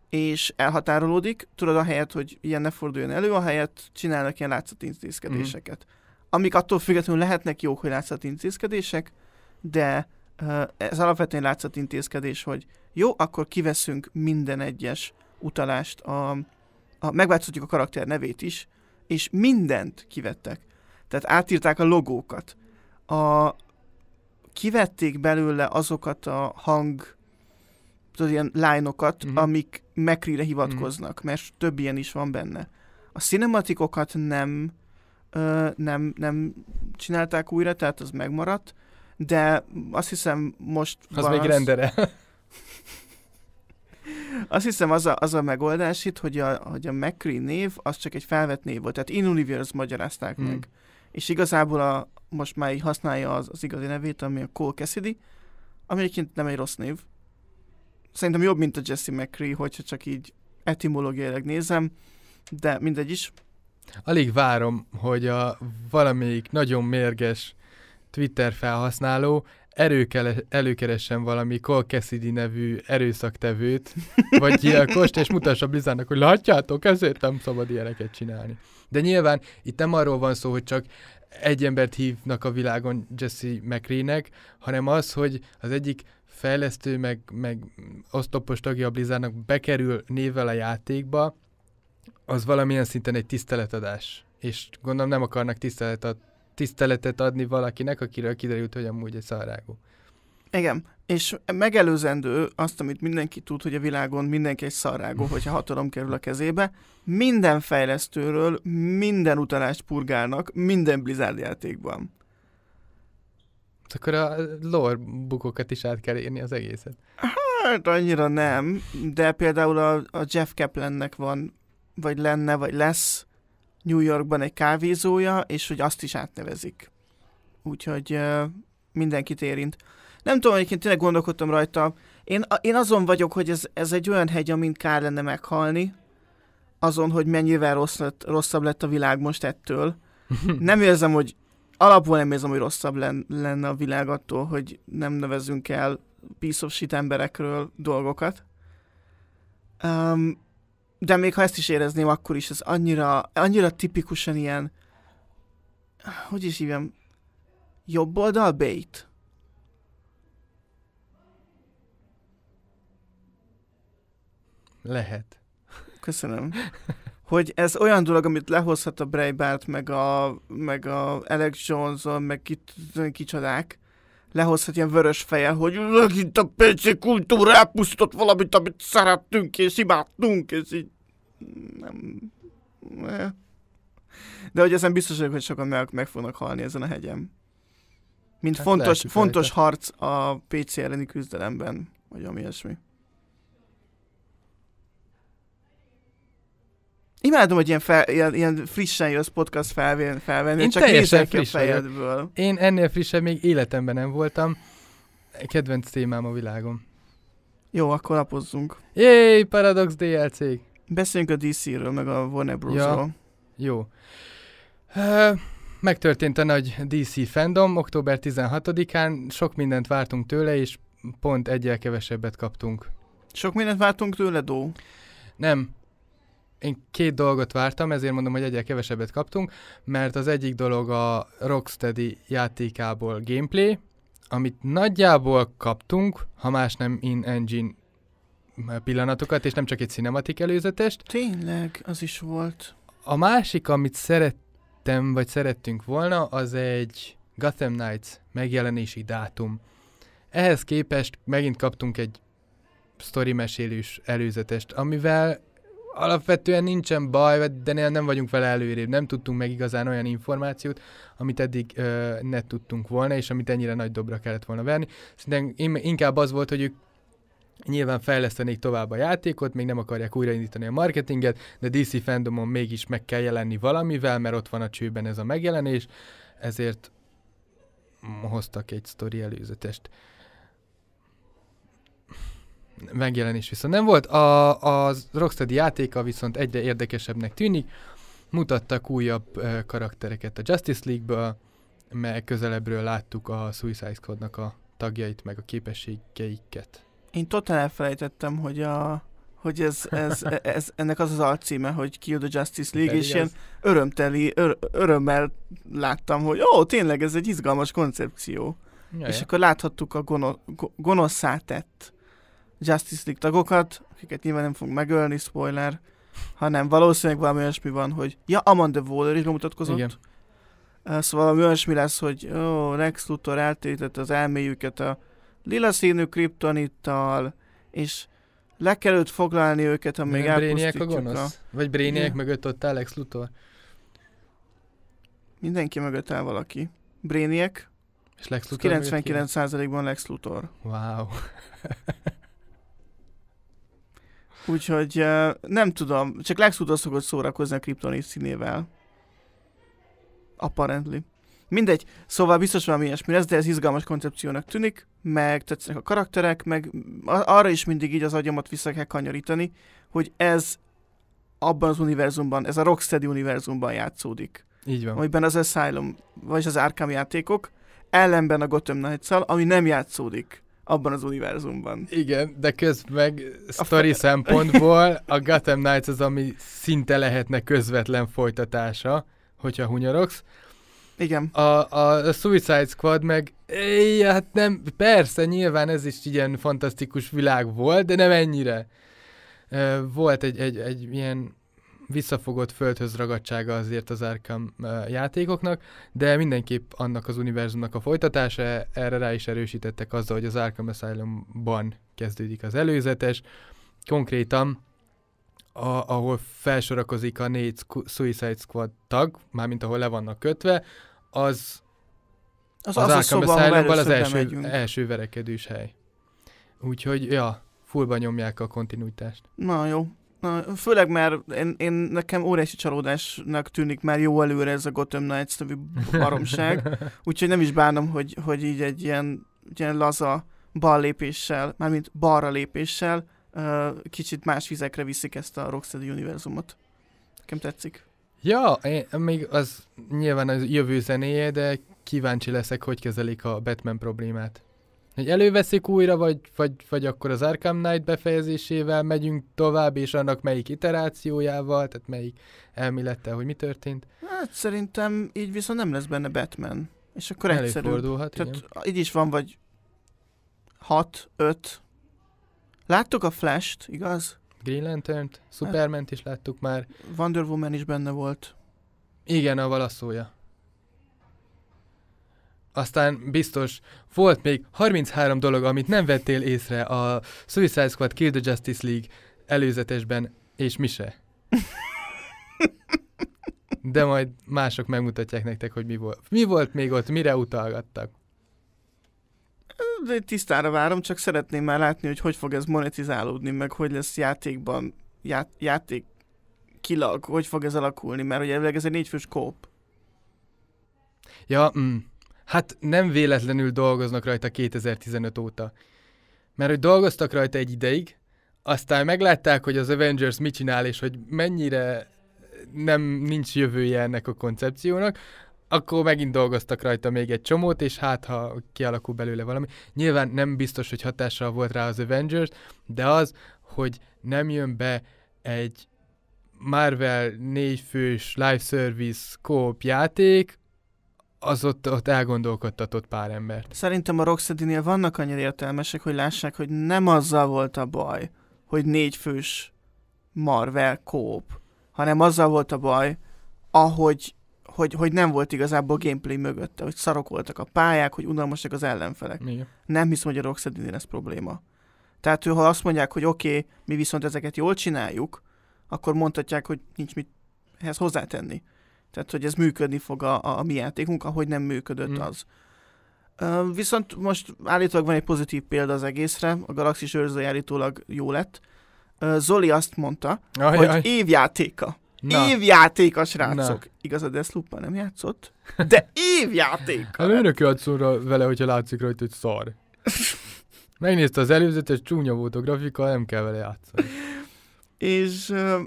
A: és elhatárolódik, tudod, a helyet, hogy ilyen ne forduljon elő, a helyet, csinálnak ilyen látszatintézkedéseket. Mm. Amik attól függetlenül lehetnek jók, hogy látszatintézkedések, de uh, ez alapvetően látszatintézkedés, hogy jó, akkor kiveszünk minden egyes utalást a a, megváltoztatjuk a karakter nevét is, és mindent kivettek. Tehát átírták a logókat. A, kivették belőle azokat a hang tudod, ilyen lányokat, mm-hmm. amik mekrire mhm. hivatkoznak, mm-hmm. mert több ilyen is van benne. A cinematikokat nem, ö, nem, nem csinálták újra, tehát az megmaradt, de azt hiszem most... Az még az... rendere. Azt hiszem az a, az a megoldás itt, hogy a, hogy a McCree név az csak egy felvett név volt, tehát in-universe magyarázták hmm. meg. És igazából a, most már így használja az, az igazi nevét, ami a Cole Cassidy, ami egyébként nem egy rossz név. Szerintem jobb, mint a Jesse McCree, hogyha csak így etimológiailag nézem, de mindegy is.
B: Alig várom, hogy a valamelyik nagyon mérges Twitter felhasználó erőkele, előkeressen valami Cole Cassidy nevű erőszaktevőt, vagy gyilkost, és mutassa Blizzardnak, hogy látjátok, ezért nem szabad ilyeneket csinálni. De nyilván itt nem arról van szó, hogy csak egy embert hívnak a világon Jesse McRee-nek, hanem az, hogy az egyik fejlesztő, meg, meg osztopos tagja a Blizzardnak bekerül névvel a játékba, az valamilyen szinten egy tiszteletadás. És gondolom nem akarnak tiszteletet tiszteletet adni valakinek, akiről kiderült, hogy amúgy egy szarágú.
A: Igen, és megelőzendő azt, amit mindenki tud, hogy a világon mindenki egy szarrágó, hogyha hatalom kerül a kezébe. Minden fejlesztőről minden utalást purgálnak minden Blizzard játékban. Hát akkor a lore bukokat is át kell írni az egészet. Hát annyira nem, de például a, a Jeff Kaplannek van, vagy lenne, vagy lesz New Yorkban egy kávézója, és hogy azt is átnevezik. Úgyhogy mindenkit érint. Nem tudom, egyébként tényleg gondolkodtam rajta. Én, én azon vagyok, hogy ez, ez egy olyan hegy, amin kár lenne meghalni, azon, hogy mennyivel rossz lett, rosszabb lett a világ most ettől. Nem érzem, hogy alapból nem érzem, hogy rosszabb lenne a világ attól, hogy nem nevezünk el piece of shit emberekről dolgokat. Um, de még ha ezt is érezném, akkor is ez annyira, annyira tipikusan ilyen, hogy is hívjam, jobb oldal bait. Lehet. Köszönöm. Hogy ez olyan dolog, amit lehozhat a Breitbart, meg a, meg a Alex Johnson, meg ki, kicsodák, lehozhat ilyen vörös fejjel, hogy megint a PC kultúra elpusztott valamit, amit szerettünk és imádtunk, és így... Nem... De hogy ezen biztos vagyok, hogy sokan meg, meg fognak halni ezen a hegyen. Mint hát fontos, fontos harc a PC elleni küzdelemben, vagy ami ilyesmi. Imádom, hogy ilyen, fel, ilyen, ilyen frissen jössz podcast felvén, felvenni, Én csak teljesen ki a fejedből. Vagyok.
B: Én ennél frissebb még életemben nem voltam. Kedvenc témám a világom. Jó, akkor lapozzunk. Jéj, Paradox DLC! Beszéljünk a DC-ről, meg a Warner bros ja, Jó. megtörtént a nagy DC fandom október 16-án, sok mindent vártunk tőle, és pont egyel kevesebbet kaptunk. Sok mindent vártunk tőle, Dó? Nem, én két dolgot vártam, ezért mondom, hogy egyre kevesebbet kaptunk, mert az egyik dolog a Rocksteady játékából gameplay, amit nagyjából kaptunk, ha más nem in engine pillanatokat, és nem csak egy cinematik előzetest. Tényleg, az is volt. A másik, amit szerettem, vagy szerettünk volna, az egy Gotham Knights megjelenési dátum. Ehhez képest megint kaptunk egy sztori mesélős előzetest, amivel alapvetően nincsen baj, de nem vagyunk vele előrébb. Nem tudtunk meg igazán olyan információt, amit eddig ö, ne tudtunk volna, és amit ennyire nagy dobra kellett volna verni. Szerintem inkább az volt, hogy ők Nyilván fejlesztenék tovább a játékot, még nem akarják újraindítani a marketinget, de DC fandomon mégis meg kell jelenni valamivel, mert ott van a csőben ez a megjelenés, ezért hoztak egy sztori előzetest megjelenés viszont nem volt. A, a Rocksteady játéka viszont egyre érdekesebbnek tűnik. Mutattak újabb karaktereket a Justice League-ből, meg közelebbről láttuk a Suicide Squadnak a tagjait, meg a képességeiket.
A: Én totál elfelejtettem, hogy a hogy ez, ez, ez, ennek az az alcíme, hogy Kill the Justice League, Pedig és ilyen örömteli, ör, örömmel láttam, hogy ó, tényleg ez egy izgalmas koncepció. Jaj. És akkor láthattuk a gono, go, gonoszá uh, Justice League tagokat, akiket nyilván nem fogunk megölni, spoiler, hanem valószínűleg valami olyasmi van, hogy ja, Amanda Waller is bemutatkozott. Igen. Szóval valami olyasmi lesz, hogy ó, Lex Luthor eltérítette az elméjüket a lila színű kriptonittal, és le kell őt foglalni őket, amíg még elpusztítjuk a gonosz? A... Vagy Brainiac Igen.
B: mögött ott Alex Luthor?
A: Mindenki mögött áll valaki. Brainiac. És Lex Luthor 99%-ban Lex Luthor. Wow. Úgyhogy nem tudom, csak Lex Luthor szokott szórakozni a kriptonit színével. Apparently. Mindegy, szóval biztos valami ilyesmi lesz, de ez izgalmas koncepciónak tűnik, meg tetszenek a karakterek, meg arra is mindig így az agyamat vissza kell kanyarítani, hogy ez abban az univerzumban, ez a Rocksteady univerzumban játszódik. Így van. Amiben az Asylum, vagy az Arkham játékok, ellenben a Gotham knights ami nem játszódik abban az univerzumban. Igen, de közben meg sztori
B: a szempontból a Gotham Knights az, ami szinte lehetne közvetlen folytatása, hogyha hunyorogsz. Igen. A, a, a Suicide Squad meg, éj, hát nem, persze, nyilván ez is ilyen fantasztikus világ volt, de nem ennyire. Volt egy, egy, egy ilyen visszafogott földhöz ragadtsága azért az Arkham játékoknak, de mindenképp annak az univerzumnak a folytatása, erre rá is erősítettek azzal, hogy az Arkham Asylum-ban kezdődik az előzetes, konkrétan a, ahol felsorakozik a négy Suicide Squad tag, mármint ahol le vannak kötve, az az, az, az Arkham asylum az első, első verekedős hely. Úgyhogy, ja, fullba nyomják a kontinuitást.
A: Na jó, Na, főleg, mert én, én, nekem óriási csalódásnak tűnik már jó előre ez a Gotham Knights nevű baromság, úgyhogy nem is bánom, hogy, hogy így egy ilyen, ilyen laza bal lépéssel, mármint balra lépéssel kicsit más vizekre viszik ezt a Rocksteady univerzumot. Nekem tetszik.
B: Ja, én, még az nyilván az jövő zenéje, de kíváncsi leszek, hogy kezelik a Batman problémát. Hogy előveszik újra, vagy, vagy, vagy akkor az Arkham Knight befejezésével megyünk tovább, és annak melyik iterációjával, tehát melyik elmélettel, hogy mi történt?
A: Hát szerintem így viszont nem lesz benne Batman. És akkor egyszerű. Előfordulhat, Tehát igen. így is van, vagy 6, 5. Láttuk a Flash-t, igaz? Green Lantern-t, hát. Superman-t
B: is láttuk már. Wonder Woman is benne volt. Igen, a valaszója. Aztán biztos volt még 33 dolog, amit nem vettél észre a Suicide Squad Kill the Justice League előzetesben, és mi se. De majd mások megmutatják nektek, hogy mi volt. Mi volt még ott, mire utalgattak?
A: De tisztára várom, csak szeretném már látni, hogy hogy fog ez monetizálódni, meg hogy lesz játékban, já- játék kilag, hogy fog ez alakulni, mert ugye ez egy négyfős kóp.
B: Ja, mm. Hát nem véletlenül dolgoznak rajta 2015 óta. Mert hogy dolgoztak rajta egy ideig, aztán meglátták, hogy az Avengers mit csinál, és hogy mennyire nem nincs jövője ennek a koncepciónak, akkor megint dolgoztak rajta még egy csomót, és hát ha kialakul belőle valami. Nyilván nem biztos, hogy hatással volt rá az Avengers, de az, hogy nem jön be egy Marvel négyfős live service kóp játék, az ott, ott elgondolkodtatott pár embert.
A: Szerintem a Rocksteady-nél vannak annyira értelmesek, hogy lássák, hogy nem azzal volt a baj, hogy négyfős Marvel kóp, hanem azzal volt a baj, ahogy hogy, hogy nem volt igazából gameplay mögötte, hogy szarok voltak a pályák, hogy unalmasak az ellenfelek. Igen. Nem hiszem, hogy a rocksteady ez probléma. Tehát ha azt mondják, hogy oké, okay, mi viszont ezeket jól csináljuk, akkor mondhatják, hogy nincs mit ehhez hozzátenni. Tehát, hogy ez működni fog a, a, a mi játékunk, ahogy nem működött mm. az. Uh, viszont most állítólag van egy pozitív példa az egészre, a Galaxis őrző állítólag jó lett. Uh, Zoli azt mondta, aj, hogy aj. évjátéka. Na. Évjátéka, srácok. Na. Igaz, a deathloop nem játszott, de évjátéka.
B: Hát önök szóra vele, hogyha látszik rajta, hogy szar. Megnézte az előzetes, csúnya volt a grafika, nem kell vele játszani.
A: És uh,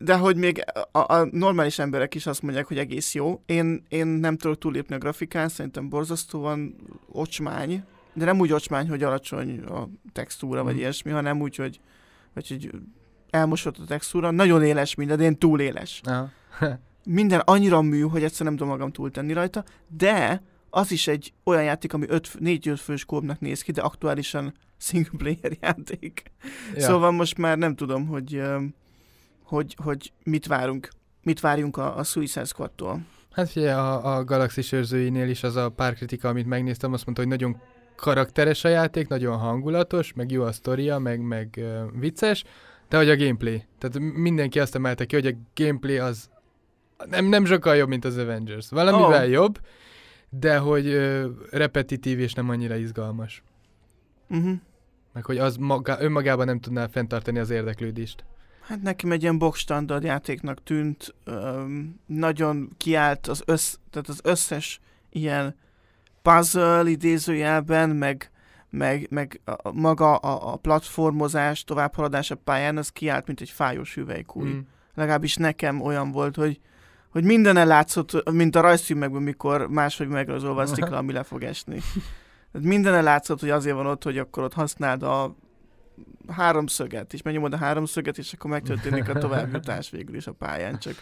A: de hogy még a, a normális emberek is azt mondják, hogy egész jó. Én, én nem tudok túllépni a grafikán, szerintem borzasztóan ocsmány, de nem úgy ocsmány, hogy alacsony a textúra, mm. vagy mhm. ilyesmi, hanem úgy, hogy, vagy, hogy elmosott a textúra, nagyon éles minden, de én túl éles. minden annyira mű, hogy egyszerűen nem tudom magam túltenni rajta, de az is egy olyan játék, ami 4-5 fős kóbnak néz ki, de aktuálisan single player játék. Ja. Szóval most már nem tudom, hogy hogy, hogy mit várunk, mit várjunk a, a Suicide Squad-tól.
B: Hát ugye a, a Galaxis őrzőinél is az a pár kritika, amit megnéztem, azt mondta, hogy nagyon karakteres a játék, nagyon hangulatos, meg jó a sztoria, meg, meg uh, vicces, de hogy a gameplay. Tehát mindenki azt emelte ki, hogy a gameplay az nem, nem sokkal jobb, mint az Avengers. Valamivel oh. jobb, de hogy uh, repetitív és nem annyira izgalmas. Uh-huh. Meg hogy az maga, önmagában nem tudná fenntartani az érdeklődést.
A: Hát nekem egy ilyen box standard játéknak tűnt, öm, nagyon kiállt az, össz, tehát az összes ilyen puzzle idézőjelben, meg, meg, meg a, maga a, a platformozás, továbbhaladás a pályán, az kiállt, mint egy fájós hüvelykúj. Mm. Legalábbis nekem olyan volt, hogy, hogy minden látszott, mint a rajzfilmekben, mikor máshogy megrajzolva a szikla, ami le fog esni. Tehát minden látszott, hogy azért van ott, hogy akkor ott használd a háromszöget, és megnyomod a háromszöget, és akkor megtörténik a továbbjutás végül is a pályán, csak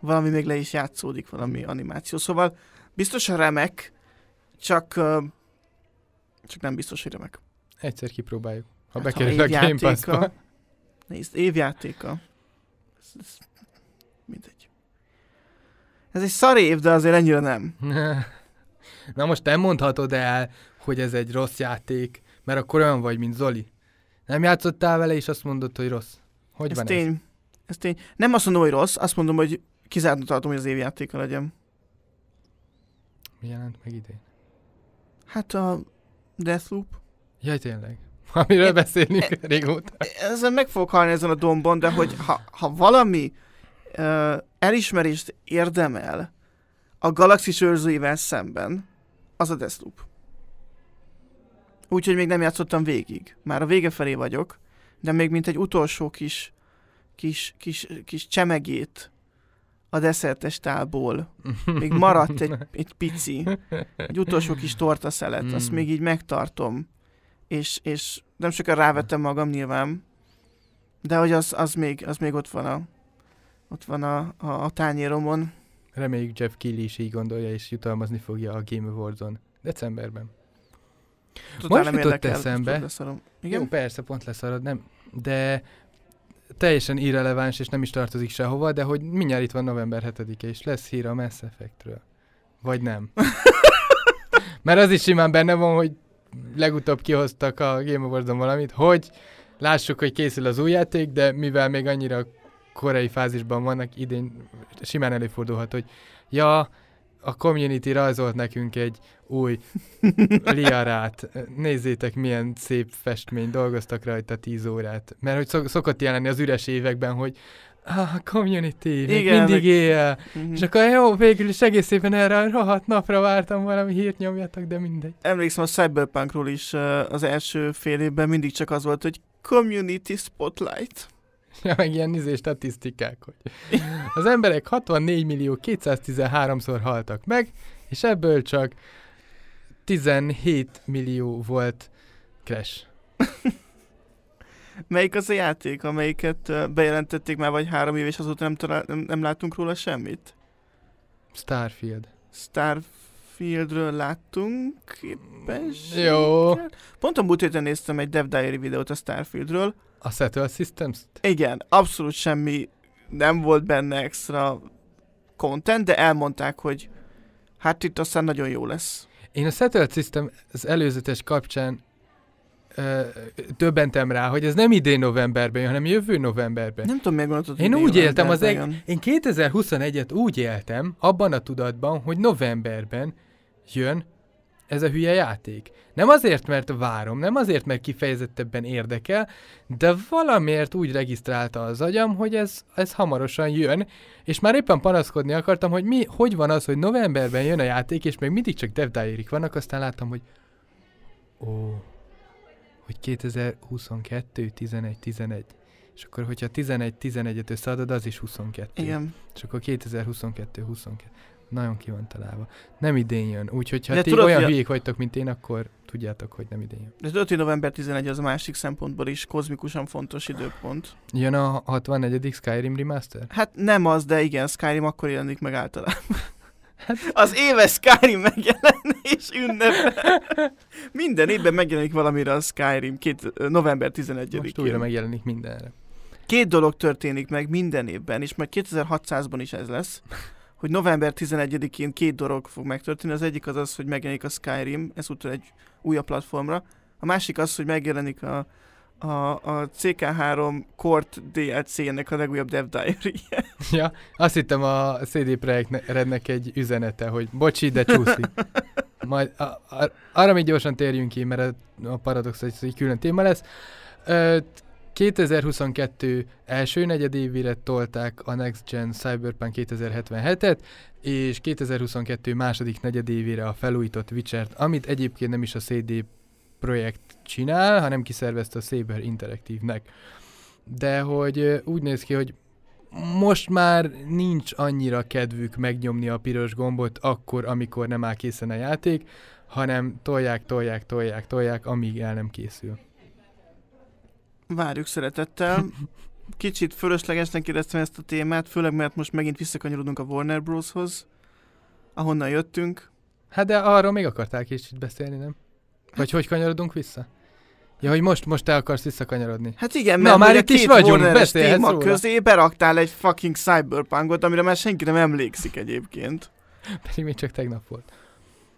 A: valami még le is játszódik, valami animáció. Szóval biztos a remek, csak, csak nem biztos, hogy remek. Egyszer kipróbáljuk, ha hát, bekerül a Game Pass-ba. Nézd, évjátéka. Ez, ez, mindegy. Ez egy szar év, de azért ennyire
B: nem. Na most nem mondhatod el, hogy ez egy rossz játék, mert
A: akkor olyan vagy, mint Zoli. Nem játszottál vele, és azt mondod, hogy rossz. Hogy ez van tény. ez? Ez tény. Nem azt mondom, hogy rossz, azt mondom, hogy kizártnak tartom, hogy az évjátéka legyen. Mi jelent meg idén? Hát a Deathloop. Jaj, tényleg. Amiről é, beszélni é, régóta. Ezen meg fogok halni ezen a dombon, de hogy ha, ha valami uh, elismerést érdemel a galaxis őrzőivel szemben, az a Deathloop. Úgyhogy még nem játszottam végig. Már a vége felé vagyok, de még mint egy utolsó kis, kis, kis, kis csemegét a desszertes tálból. Még maradt egy, egy pici, egy utolsó kis torta szelet, azt hmm. még így megtartom. És, és nem sokan rávettem magam nyilván, de hogy az, az, még, az még ott van a, ott van a, a, a tányéromon.
B: Reméljük Jeff Kill is így gondolja, és jutalmazni fogja a Game Awards-on
A: decemberben. Totál Most jutott eszembe.
B: Igen? Jó, persze, pont leszarad, nem. De teljesen irreleváns, és nem is tartozik sehova, de hogy mindjárt itt van november 7-e, és lesz hír a Mass Effectről. Vagy nem. Mert az is simán benne van, hogy legutóbb kihoztak a Game awards valamit, hogy lássuk, hogy készül az új játék, de mivel még annyira korai fázisban vannak, idén simán előfordulhat, hogy ja, a community rajzolt nekünk egy új liarát. Nézzétek, milyen szép festmény, dolgoztak rajta tíz órát. Mert hogy szok, szokott jelenni az üres években, hogy ah, community, Igen, mindig meg... éjjel. Uh-huh. És akkor jó, végül is egész éppen erre a rohadt napra vártam valami hírt nyomjatok, de mindegy.
A: Emlékszem a Cyberpunkról is az első fél évben mindig csak az volt, hogy community spotlight.
B: Ja, meg ilyen izé statisztikák, hogy az emberek 64 millió 213-szor haltak meg, és ebből csak 17 millió volt crash.
A: Melyik az a játék, amelyiket bejelentették már vagy három év, és azóta nem, talál, nem, nem látunk róla semmit? Starfield. Starfieldről láttunk éppen. Jó. Pont a múlt héten néztem egy Dev Diary videót a Starfieldről, a Settle systems -t? Igen, abszolút semmi nem volt benne extra content, de elmondták, hogy hát itt aztán nagyon jó lesz.
B: Én a Settle System az előzetes kapcsán döbbentem rá, hogy ez nem idén novemberben jön, hanem jövő novemberben. Nem tudom, miért gondoltad, Én úgy éltem, az egy. én 2021-et úgy éltem, abban a tudatban, hogy novemberben jön ez a hülye játék. Nem azért, mert várom, nem azért, mert kifejezettebben érdekel, de valamiért úgy regisztrálta az agyam, hogy ez, ez hamarosan jön, és már éppen panaszkodni akartam, hogy mi, hogy van az, hogy novemberben jön a játék, és még mindig csak Dev Diary-k vannak, aztán láttam, hogy ó, hogy 2022, 11, 11. És akkor, hogyha 11-11-et összeadod, az is 22. Igen. És akkor 2022-22. Nagyon ki van találva. Nem idén jön, úgyhogy ha De ti tudod, olyan a... hülyék vagytok, mint én, akkor tudjátok, hogy nem idén
A: jön. De 5. november 11 az a másik szempontból is kozmikusan fontos időpont.
B: Jön a 64. Skyrim
A: remaster? Hát nem az, de igen, Skyrim akkor jelenik meg általában. Hát... Az éves Skyrim megjelenés ünnepe. Minden évben megjelenik valamire a Skyrim, két, november 11-én. Most újra megjelenik mindenre. Két dolog történik meg minden évben, és majd 2600-ban is ez lesz hogy november 11-én két dolog fog megtörténni. Az egyik az az, hogy megjelenik a Skyrim, ezúttal egy újabb platformra. A másik az, hogy megjelenik a, a, a CK3 Court DLC-nek a legújabb Dev diary -je.
B: Ja, azt hittem a CD Projekt Rednek egy üzenete, hogy bocsi, de csúszik. Majd a, a, arra még gyorsan térjünk ki, mert a paradox egy külön téma lesz. Ö, 2022 első negyedévére tolták a Next Gen Cyberpunk 2077-et, és 2022 második negyedévére a felújított witcher amit egyébként nem is a CD projekt csinál, hanem kiszervezte a Saber Interactive-nek. De hogy úgy néz ki, hogy most már nincs annyira kedvük megnyomni a piros gombot akkor, amikor nem áll készen a játék, hanem tolják, tolják, tolják, tolják, amíg el nem készül.
A: Várjuk szeretettel. Kicsit fölöslegesnek éreztem ezt a témát, főleg mert most megint visszakanyarodunk a Warner Broshoz, ahonnan jöttünk. Hát de arról még akartál kicsit beszélni, nem?
B: Vagy hogy kanyarodunk vissza? Ja, hogy most, most el akarsz visszakanyarodni. Hát igen, mert Na, már itt is vagyunk, Warner-es téma róla. közé
A: beraktál egy fucking cyberpunkot, amire már senki nem emlékszik egyébként.
B: Pedig még csak tegnap
A: volt.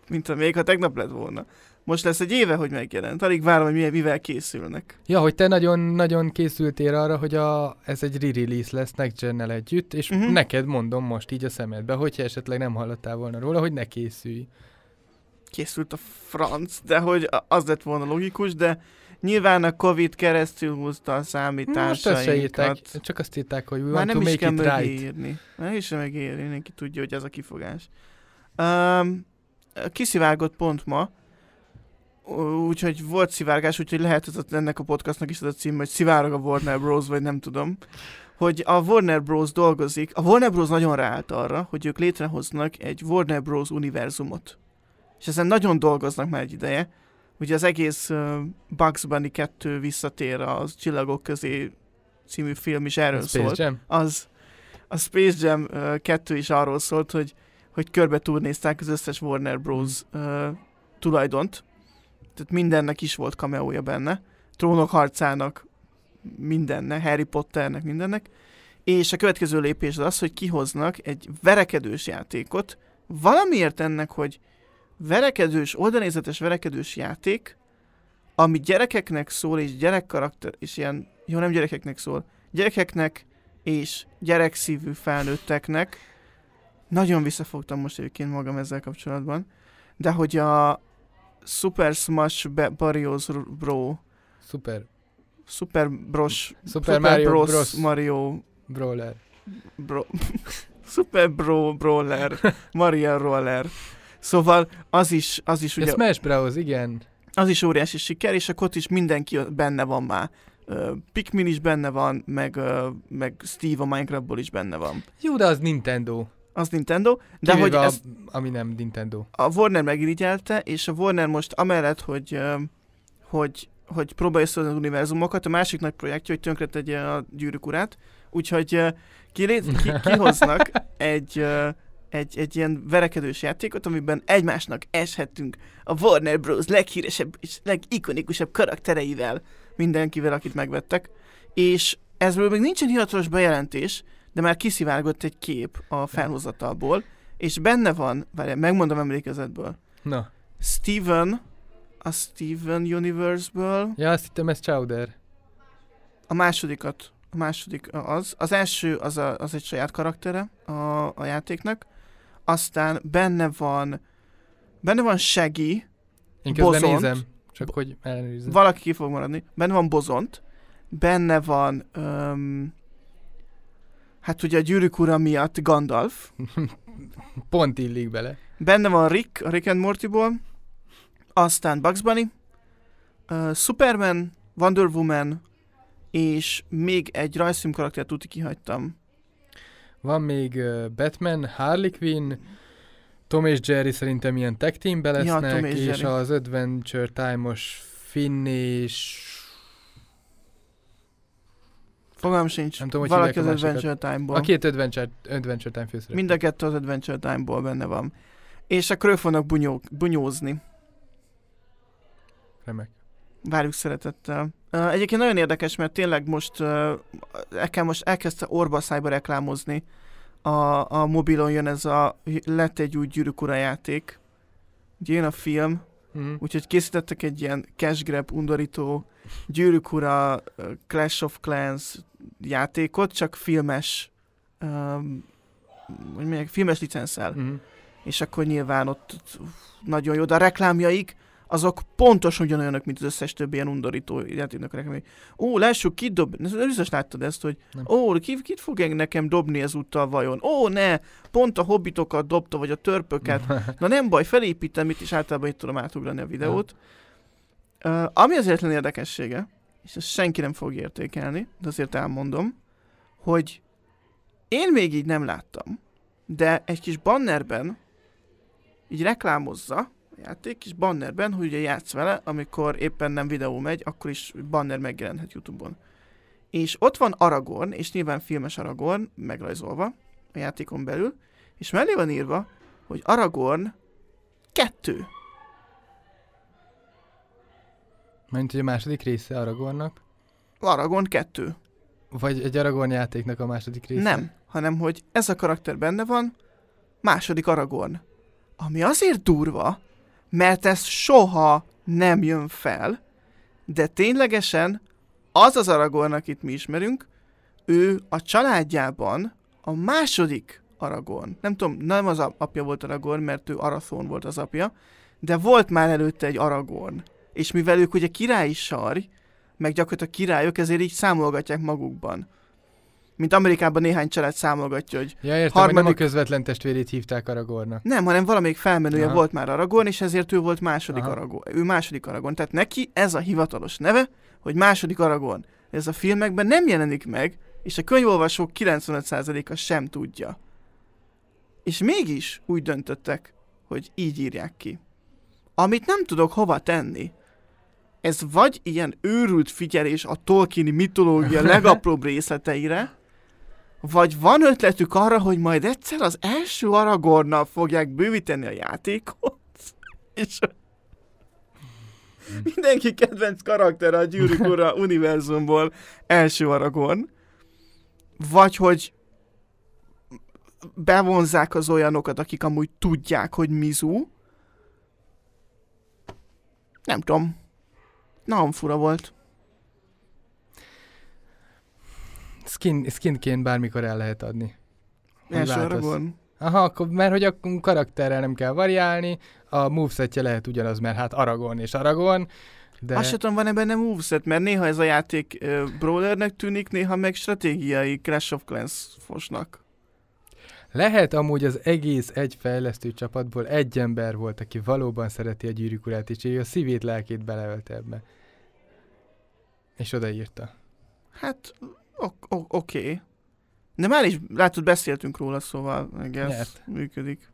A: Mint a még ha tegnap lett volna. Most lesz egy éve, hogy megjelent. Alig várom, hogy milyen, mivel készülnek.
B: Ja, hogy te nagyon-nagyon készültél arra, hogy a, ez egy re-release lesz Next gen együtt, és uh-huh. neked mondom most így a szemedbe, hogyha esetleg nem hallottál volna róla, hogy ne
A: készülj. Készült a franc, de hogy az lett volna logikus, de nyilván a Covid keresztül húzta a számításainkat. Most se csak azt
B: írták, hogy we Már nem is kell megírni. Right.
A: Nem is kell megírni, neki tudja, hogy ez a kifogás. Um, kiszivágott pont ma, úgyhogy volt szivárgás, úgyhogy lehet az ennek a podcastnak is az a cím, hogy szivárog a Warner Bros. vagy nem tudom hogy a Warner Bros. dolgozik, a Warner Bros. nagyon ráállt arra, hogy ők létrehoznak egy Warner Bros. univerzumot. És ezen nagyon dolgoznak már egy ideje. Ugye az egész uh, Bugs Bunny 2 visszatér a Csillagok közé című film is erről a Space szólt. Jam? Az, a Space Jam uh, 2 is arról szólt, hogy, hogy körbe turnézták az összes Warner Bros. Uh, tulajdont, tehát mindennek is volt kameója benne. Trónok harcának, mindennek, Harry Potternek, mindennek. És a következő lépés az az, hogy kihoznak egy verekedős játékot. Valamiért ennek, hogy verekedős, oldalnézetes verekedős játék, ami gyerekeknek szól, és gyerekkarakter, és ilyen, jó nem gyerekeknek szól, gyerekeknek és gyerekszívű felnőtteknek. Nagyon visszafogtam most egyébként magam ezzel kapcsolatban. De hogy a, Super Smash Bros. Barrios Bro. Super. Super Bros. Super, Mario Bros. Bros. Mario. Brawler. Bro. Super Bro Brawler. Mario Roller. Szóval az is, az is ugye... A Smash Bros. igen. Az is óriási siker, és akkor ott is mindenki benne van már. Pikmin is benne van, meg, meg Steve a Minecraftból is benne van. Jó, de az Nintendo az Nintendo. De hogy a, ez, ami nem Nintendo. A Warner megirigyelte, és a Warner most amellett, hogy, hogy, hogy próbálja szólni az univerzumokat, a másik nagy projektje, hogy egy a gyűrűk urát, úgyhogy ki, ki, kihoznak egy, egy, egy ilyen verekedős játékot, amiben egymásnak eshetünk a Warner Bros. leghíresebb és legikonikusabb karaktereivel, mindenkivel, akit megvettek. És ezről még nincsen hivatalos bejelentés, de már kiszivárgott egy kép a felhozatalból, és benne van, várj, megmondom emlékezetből. Na. Steven, a Steven Universe-ből. Ja, azt hittem ez Chowder. A másodikat, a második az. Az első az, a, az egy saját karaktere a, a játéknak. Aztán benne van, benne van Shaggy, Én Bozont. Nézem,
B: csak hogy elnézem.
A: Valaki ki fog maradni. Benne van Bozont, benne van... Um, Hát ugye a gyűrűk ura miatt Gandalf. Pont illik bele. Benne van Rick, a Rick and Mortyból. Aztán Bugs Bunny. Uh, Superman, Wonder Woman, és még egy rajzfilm karakter tuti kihagytam. Van még uh, Batman, Harley Quinn, Tom és Jerry
B: szerintem ilyen tag teambe lesznek, ja, és, és az Adventure Time-os Finn és Fogalm sincs. Nem tudom, hogy Valaki az Adventure Time-ból. A két Adventure, Adventure Time főszereplő. Mind
A: a kettő az Adventure Time-ból benne van. És akkor ő fognak bunyó, bunyózni. Remek. Várjuk szeretettel. Uh, egyébként nagyon érdekes, mert tényleg most, uh, kell most elkezdte orbaszájba reklámozni. A, a mobilon jön ez a, lett egy új gyűrűk játék. Ugye jön a film, mm. úgyhogy készítettek egy ilyen cash grab undorító Gyűrűk Ura, Clash of Clans játékot, csak filmes um, hogy mondják, filmes licenszel. Mm. És akkor nyilván ott nagyon jó, de a reklámjaik azok pontosan ugyanolyanok, mint az összes többi ilyen undorító játéknak reklámjai. Ó, lássuk, kit dob... Biztos láttad ezt, hogy Nem. ó, ki, kit fog nekem dobni ezúttal vajon? Ó, ne! Pont a hobbitokat dobta, vagy a törpöket. Na nem baj, felépítem itt, és általában itt tudom átugrani a videót. Nem Uh, ami az egyetlen érdekessége, és ezt senki nem fog értékelni, de azért elmondom, hogy én még így nem láttam, de egy kis bannerben így reklámozza a játék, kis bannerben, hogy ugye játsz vele, amikor éppen nem videó megy, akkor is banner megjelenhet Youtube-on. És ott van Aragorn, és nyilván filmes Aragorn megrajzolva a játékon belül, és mellé van írva, hogy Aragorn kettő Mint hogy a második része Aragornak? Aragorn 2. Vagy egy Aragorn játéknak a második része? Nem, hanem hogy ez a karakter benne van, második Aragorn. Ami azért durva, mert ez soha nem jön fel, de ténylegesen az az Aragorn, akit mi ismerünk, ő a családjában a második Aragorn. Nem tudom, nem az apja volt Aragorn, mert ő Arathorn volt az apja, de volt már előtte egy Aragorn és mivel ők ugye királyi sarj, meg gyakorlatilag királyok, ezért így számolgatják magukban. Mint Amerikában néhány család számolgatja, hogy... Ja, értem, harmadik... nem a
B: közvetlen testvérét hívták Aragornak.
A: Nem, hanem valamelyik felmenője Aha. volt már Aragorn, és ezért ő volt második Aha. Aragorn. Ő második Aragorn. Tehát neki ez a hivatalos neve, hogy második Aragorn. Ez a filmekben nem jelenik meg, és a könyvolvasók 95%-a sem tudja. És mégis úgy döntöttek, hogy így írják ki. Amit nem tudok hova tenni, ez vagy ilyen őrült figyelés a Tolkieni mitológia legapróbb részleteire, vagy van ötletük arra, hogy majd egyszer az első Aragornnal fogják bővíteni a játékot, és mindenki kedvenc karakter a Gyűrűk Ura univerzumból első Aragorn, vagy hogy bevonzák az olyanokat, akik amúgy tudják, hogy Mizu. Nem tudom, nagyon fura volt.
B: Skin, skinként bármikor el lehet adni. Elsőrögon? aragon? Aha, akkor, mert hogy a karakterrel nem kell variálni,
A: a movesetje lehet ugyanaz, mert hát Aragon és Aragon, de... Azt sem tudom, van-e benne moveset, mert néha ez a játék uh, brawlernek tűnik, néha meg stratégiai crash of Clans fosnak.
B: Lehet amúgy az egész egy fejlesztő csapatból egy ember volt, aki valóban szereti a gyűrűk és a szívét, lelkét beleölte ebbe. És odaírta.
A: Hát, ok Ok, okay. De már is, látod, beszéltünk róla, szóval ez működik.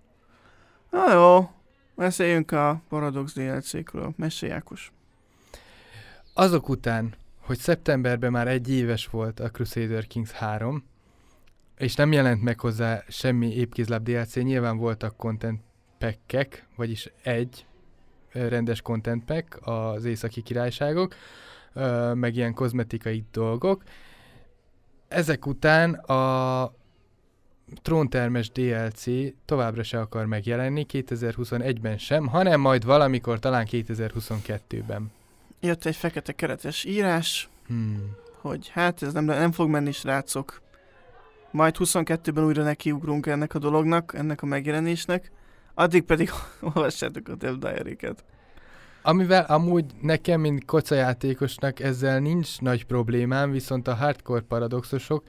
A: Na jó, beszéljünk a Paradox DLC-kről. Mesélj, Ákos. Azok
B: után, hogy szeptemberben már egy éves volt a Crusader Kings 3, és nem jelent meg hozzá semmi épkézláb DLC, nyilván voltak content pack vagyis egy rendes content pack az északi királyságok, meg ilyen kozmetikai dolgok. Ezek után a tróntermes DLC továbbra se akar megjelenni 2021-ben sem, hanem majd valamikor, talán 2022-ben.
A: Jött egy fekete keretes írás, hmm. hogy hát ez nem, nem fog menni, srácok. Majd 22-ben újra nekiugrunk ennek a dolognak, ennek a megjelenésnek. Addig pedig olvassátok a Dev Diary-ket. Amivel amúgy nekem, mint kocajátékosnak
B: ezzel nincs nagy problémám, viszont a hardcore paradoxosok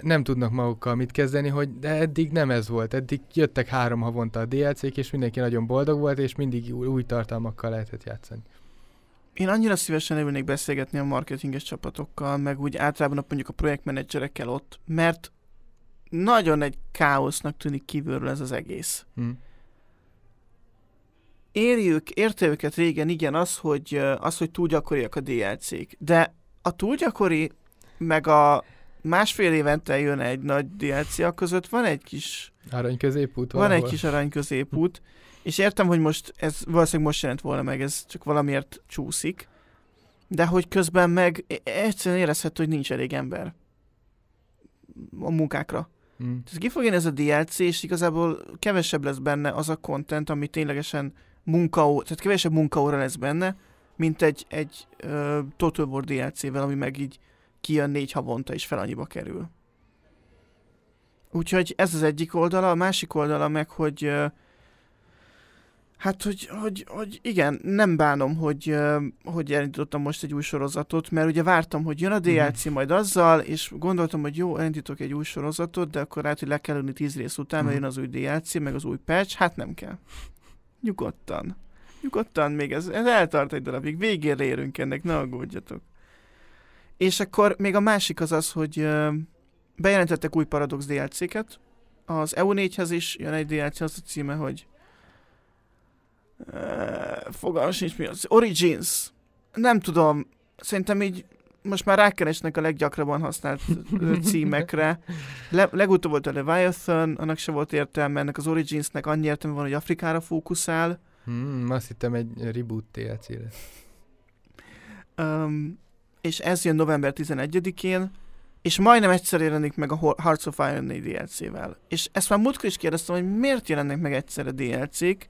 B: nem tudnak magukkal mit kezdeni, hogy de eddig nem ez volt, eddig jöttek három havonta a DLC-k, és mindenki nagyon boldog
A: volt, és mindig új tartalmakkal lehetett játszani. Én annyira szívesen örülnék beszélgetni a marketinges csapatokkal, meg úgy általában a, mondjuk a projektmenedzserekkel ott, mert nagyon egy káosznak tűnik kívülről ez az egész. Hmm érjük, érte őket régen, igen, az, hogy, az, hogy túl gyakoriak a DLC-k. De a túl gyakori, meg a másfél évente jön egy nagy DLC között, van egy kis... Arany középút Van egy kis arany középút, és értem, hogy most ez valószínűleg most jelent volna meg, ez csak valamiért csúszik, de hogy közben meg e, egyszerűen érezhető, hogy nincs elég ember a munkákra. Mm. Tehát ki fog ez a DLC, és igazából kevesebb lesz benne az a content, ami ténylegesen munkaó, tehát kevesebb munkaóra lesz benne, mint egy, egy uh, Total War DLC-vel, ami meg így kijön négy havonta és fel annyiba kerül. Úgyhogy ez az egyik oldala, a másik oldala meg, hogy uh, Hát, hogy, hogy, hogy igen, nem bánom, hogy, hogy elindítottam most egy új sorozatot, mert ugye vártam, hogy jön a mhm. DLC mm. majd azzal, és gondoltam, hogy jó, elindítok egy új sorozatot, de akkor lehet, hogy le kell ülni tíz rész után, mm. mert mhm. jön az új DLC, meg az új patch, hát nem kell. Nyugodtan. Nyugodtan még ez, ez eltart egy darabig. Végére érünk ennek, ne aggódjatok. És akkor még a másik az az, hogy bejelentettek új Paradox DLC-ket. Az EU4-hez is jön egy DLC, az a címe, hogy fogalmas nincs mi az. Origins. Nem tudom, szerintem így most már rákeresnek a leggyakrabban használt címekre. Le, legutóbb volt a Leviathan, annak se volt értelme, ennek az Originsnek annyi értelme van, hogy Afrikára fókuszál. Hmm, azt hittem egy
B: reboot TLC lesz.
A: Um, és ez jön november 11-én, és majdnem egyszer jelenik meg a Hearts of Iron 4 DLC-vel. És ezt már múltkor is kérdeztem, hogy miért jelennek meg a DLC-k,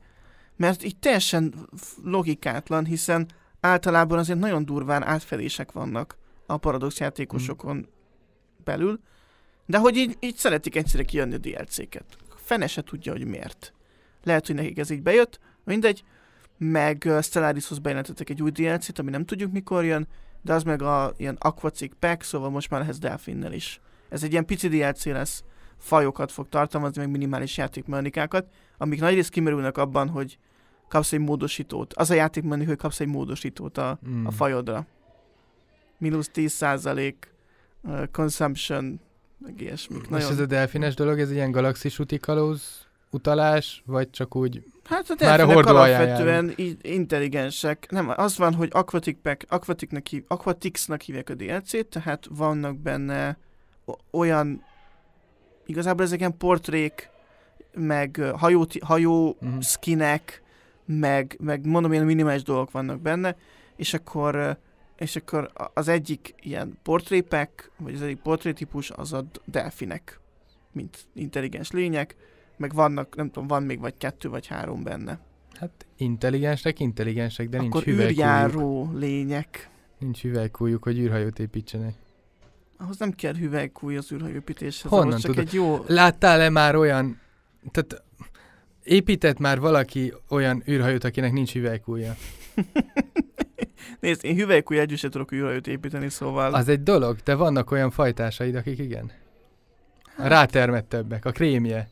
A: mert így teljesen logikátlan, hiszen általában azért nagyon durván átfedések vannak a Paradox hmm. játékosokon hmm. belül, de hogy így, így szeretik egyszerre kijönni a DLC-ket. Fene se tudja, hogy miért. Lehet, hogy nekik ez így bejött, mindegy, meg uh, Stellarishoz bejelentettek egy új DLC-t, ami nem tudjuk mikor jön, de az meg a ilyen Aquacic Pack, szóval most már lesz Delfinnel is. Ez egy ilyen pici DLC lesz, fajokat fog tartalmazni, meg minimális játékmechanikákat, amik nagyrészt kimerülnek abban, hogy kapsz egy módosítót. Az a játékmechanika, hogy kapsz egy módosítót a, mm. a hmm. fajodra mínusz 10 százalék consumption, meg ilyesmik. És Nagyon... ez a
B: delfines dolog, ez ilyen galaxis utikalóz utalás, vagy csak úgy
A: Hát a hordó alapvetően intelligensek. Nem, az van, hogy Aquatic Pack, Aquaticnak hív, Aquaticsnak hívják a DLC-t, tehát vannak benne olyan, igazából ezek ilyen portrék, meg hajó, hajó uh-huh. skinek, meg, meg mondom, ilyen minimális dolgok vannak benne, és akkor és akkor az egyik ilyen portrépek, vagy az egyik portrétípus az a delfinek, mint intelligens lények, meg vannak, nem tudom, van még vagy kettő vagy három benne.
B: Hát intelligensek, intelligensek, de akkor nincs hüvelykújuk.
A: Akkor lények.
B: Nincs hüvelykújuk, hogy űrhajót építsenek.
A: Ahhoz nem kell hüvelykúj az űrhajóépítéshez. Honnan ahhoz csak tudod? Egy
B: jó... Láttál-e már olyan... Tehát épített már valaki olyan űrhajót, akinek nincs hüvelykúja?
A: Nézd, én hüvelykú együtt sem tudok űrhajót építeni, szóval... Az egy
B: dolog, de vannak olyan fajtásaid, akik igen. A hát- rátermettebbek, a krémje.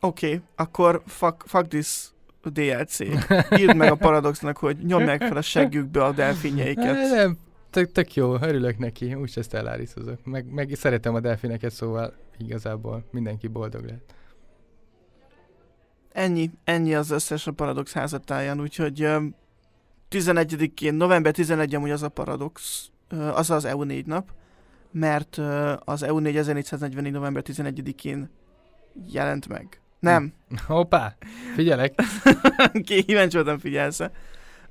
A: Oké, okay, akkor fuck, fuck this DLC. Írd meg a paradoxnak, hogy nyomják fel a seggükbe a delfinjeiket. Hát nem,
B: tök, tök jó, örülök neki, úgyse ezt elárítozok. Meg, meg szeretem a delfineket, szóval igazából mindenki boldog lett
A: ennyi, ennyi az összes a Paradox házatáján, úgyhogy 11-én, november 11 amúgy az a Paradox, az az EU4 nap, mert az EU4 1444 november 11-én jelent meg. Nem. Hm. Hoppá, figyelek. Kíváncsi voltam, figyelsz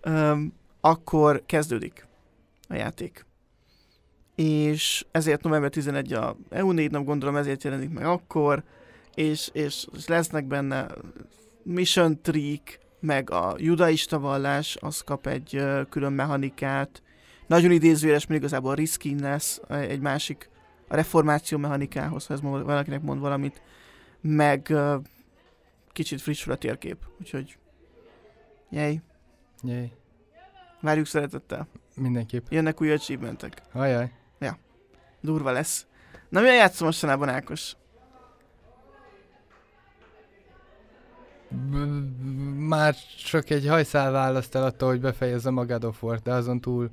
A: um, Akkor kezdődik a játék. És ezért november 11 a EU4 nap, gondolom ezért jelenik meg akkor, és, és, és lesznek benne mission trick, meg a judaista vallás, az kap egy uh, külön mechanikát. Nagyon idézőjeles, mert igazából riskin lesz egy másik, a reformáció mechanikához, ha ez valakinek mond valamit, meg uh, kicsit frissül a térkép, úgyhogy jej. Jej. Várjuk szeretettel. Mindenképp. Jönnek új achievementek. Ajaj. Ja. Durva lesz. Na mi a játszom mostanában, Ákos?
B: már csak egy hajszál választ el attól, hogy befejezze a God of war de azon túl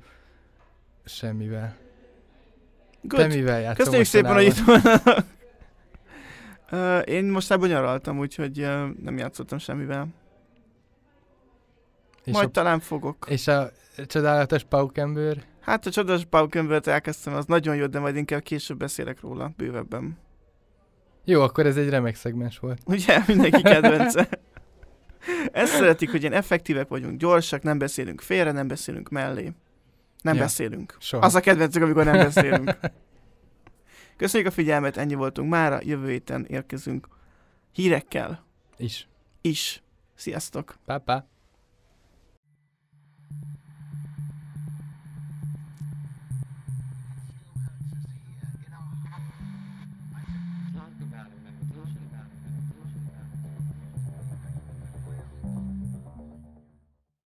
B: semmivel. Good. Te mivel játszom Köszönjük szépen, hogy itt van.
A: én most elbonyolaltam, úgyhogy nem játszottam semmivel. És Majd a, talán fogok. És a csodálatos paukembőr? Hát a csodálatos paukembőrt elkezdtem, az nagyon jó, de majd inkább később beszélek róla bővebben.
B: Jó, akkor ez egy remek szegmens volt. Ugye, mindenki kedvence.
A: Ezt szeretik, hogy ilyen effektívek vagyunk, gyorsak, nem beszélünk félre, nem beszélünk mellé. Nem ja. beszélünk. Soha. Az a kedvencük, amikor nem beszélünk. Köszönjük a figyelmet, ennyi voltunk mára, jövő héten érkezünk hírekkel. Is. Is. Sziasztok. Pápá.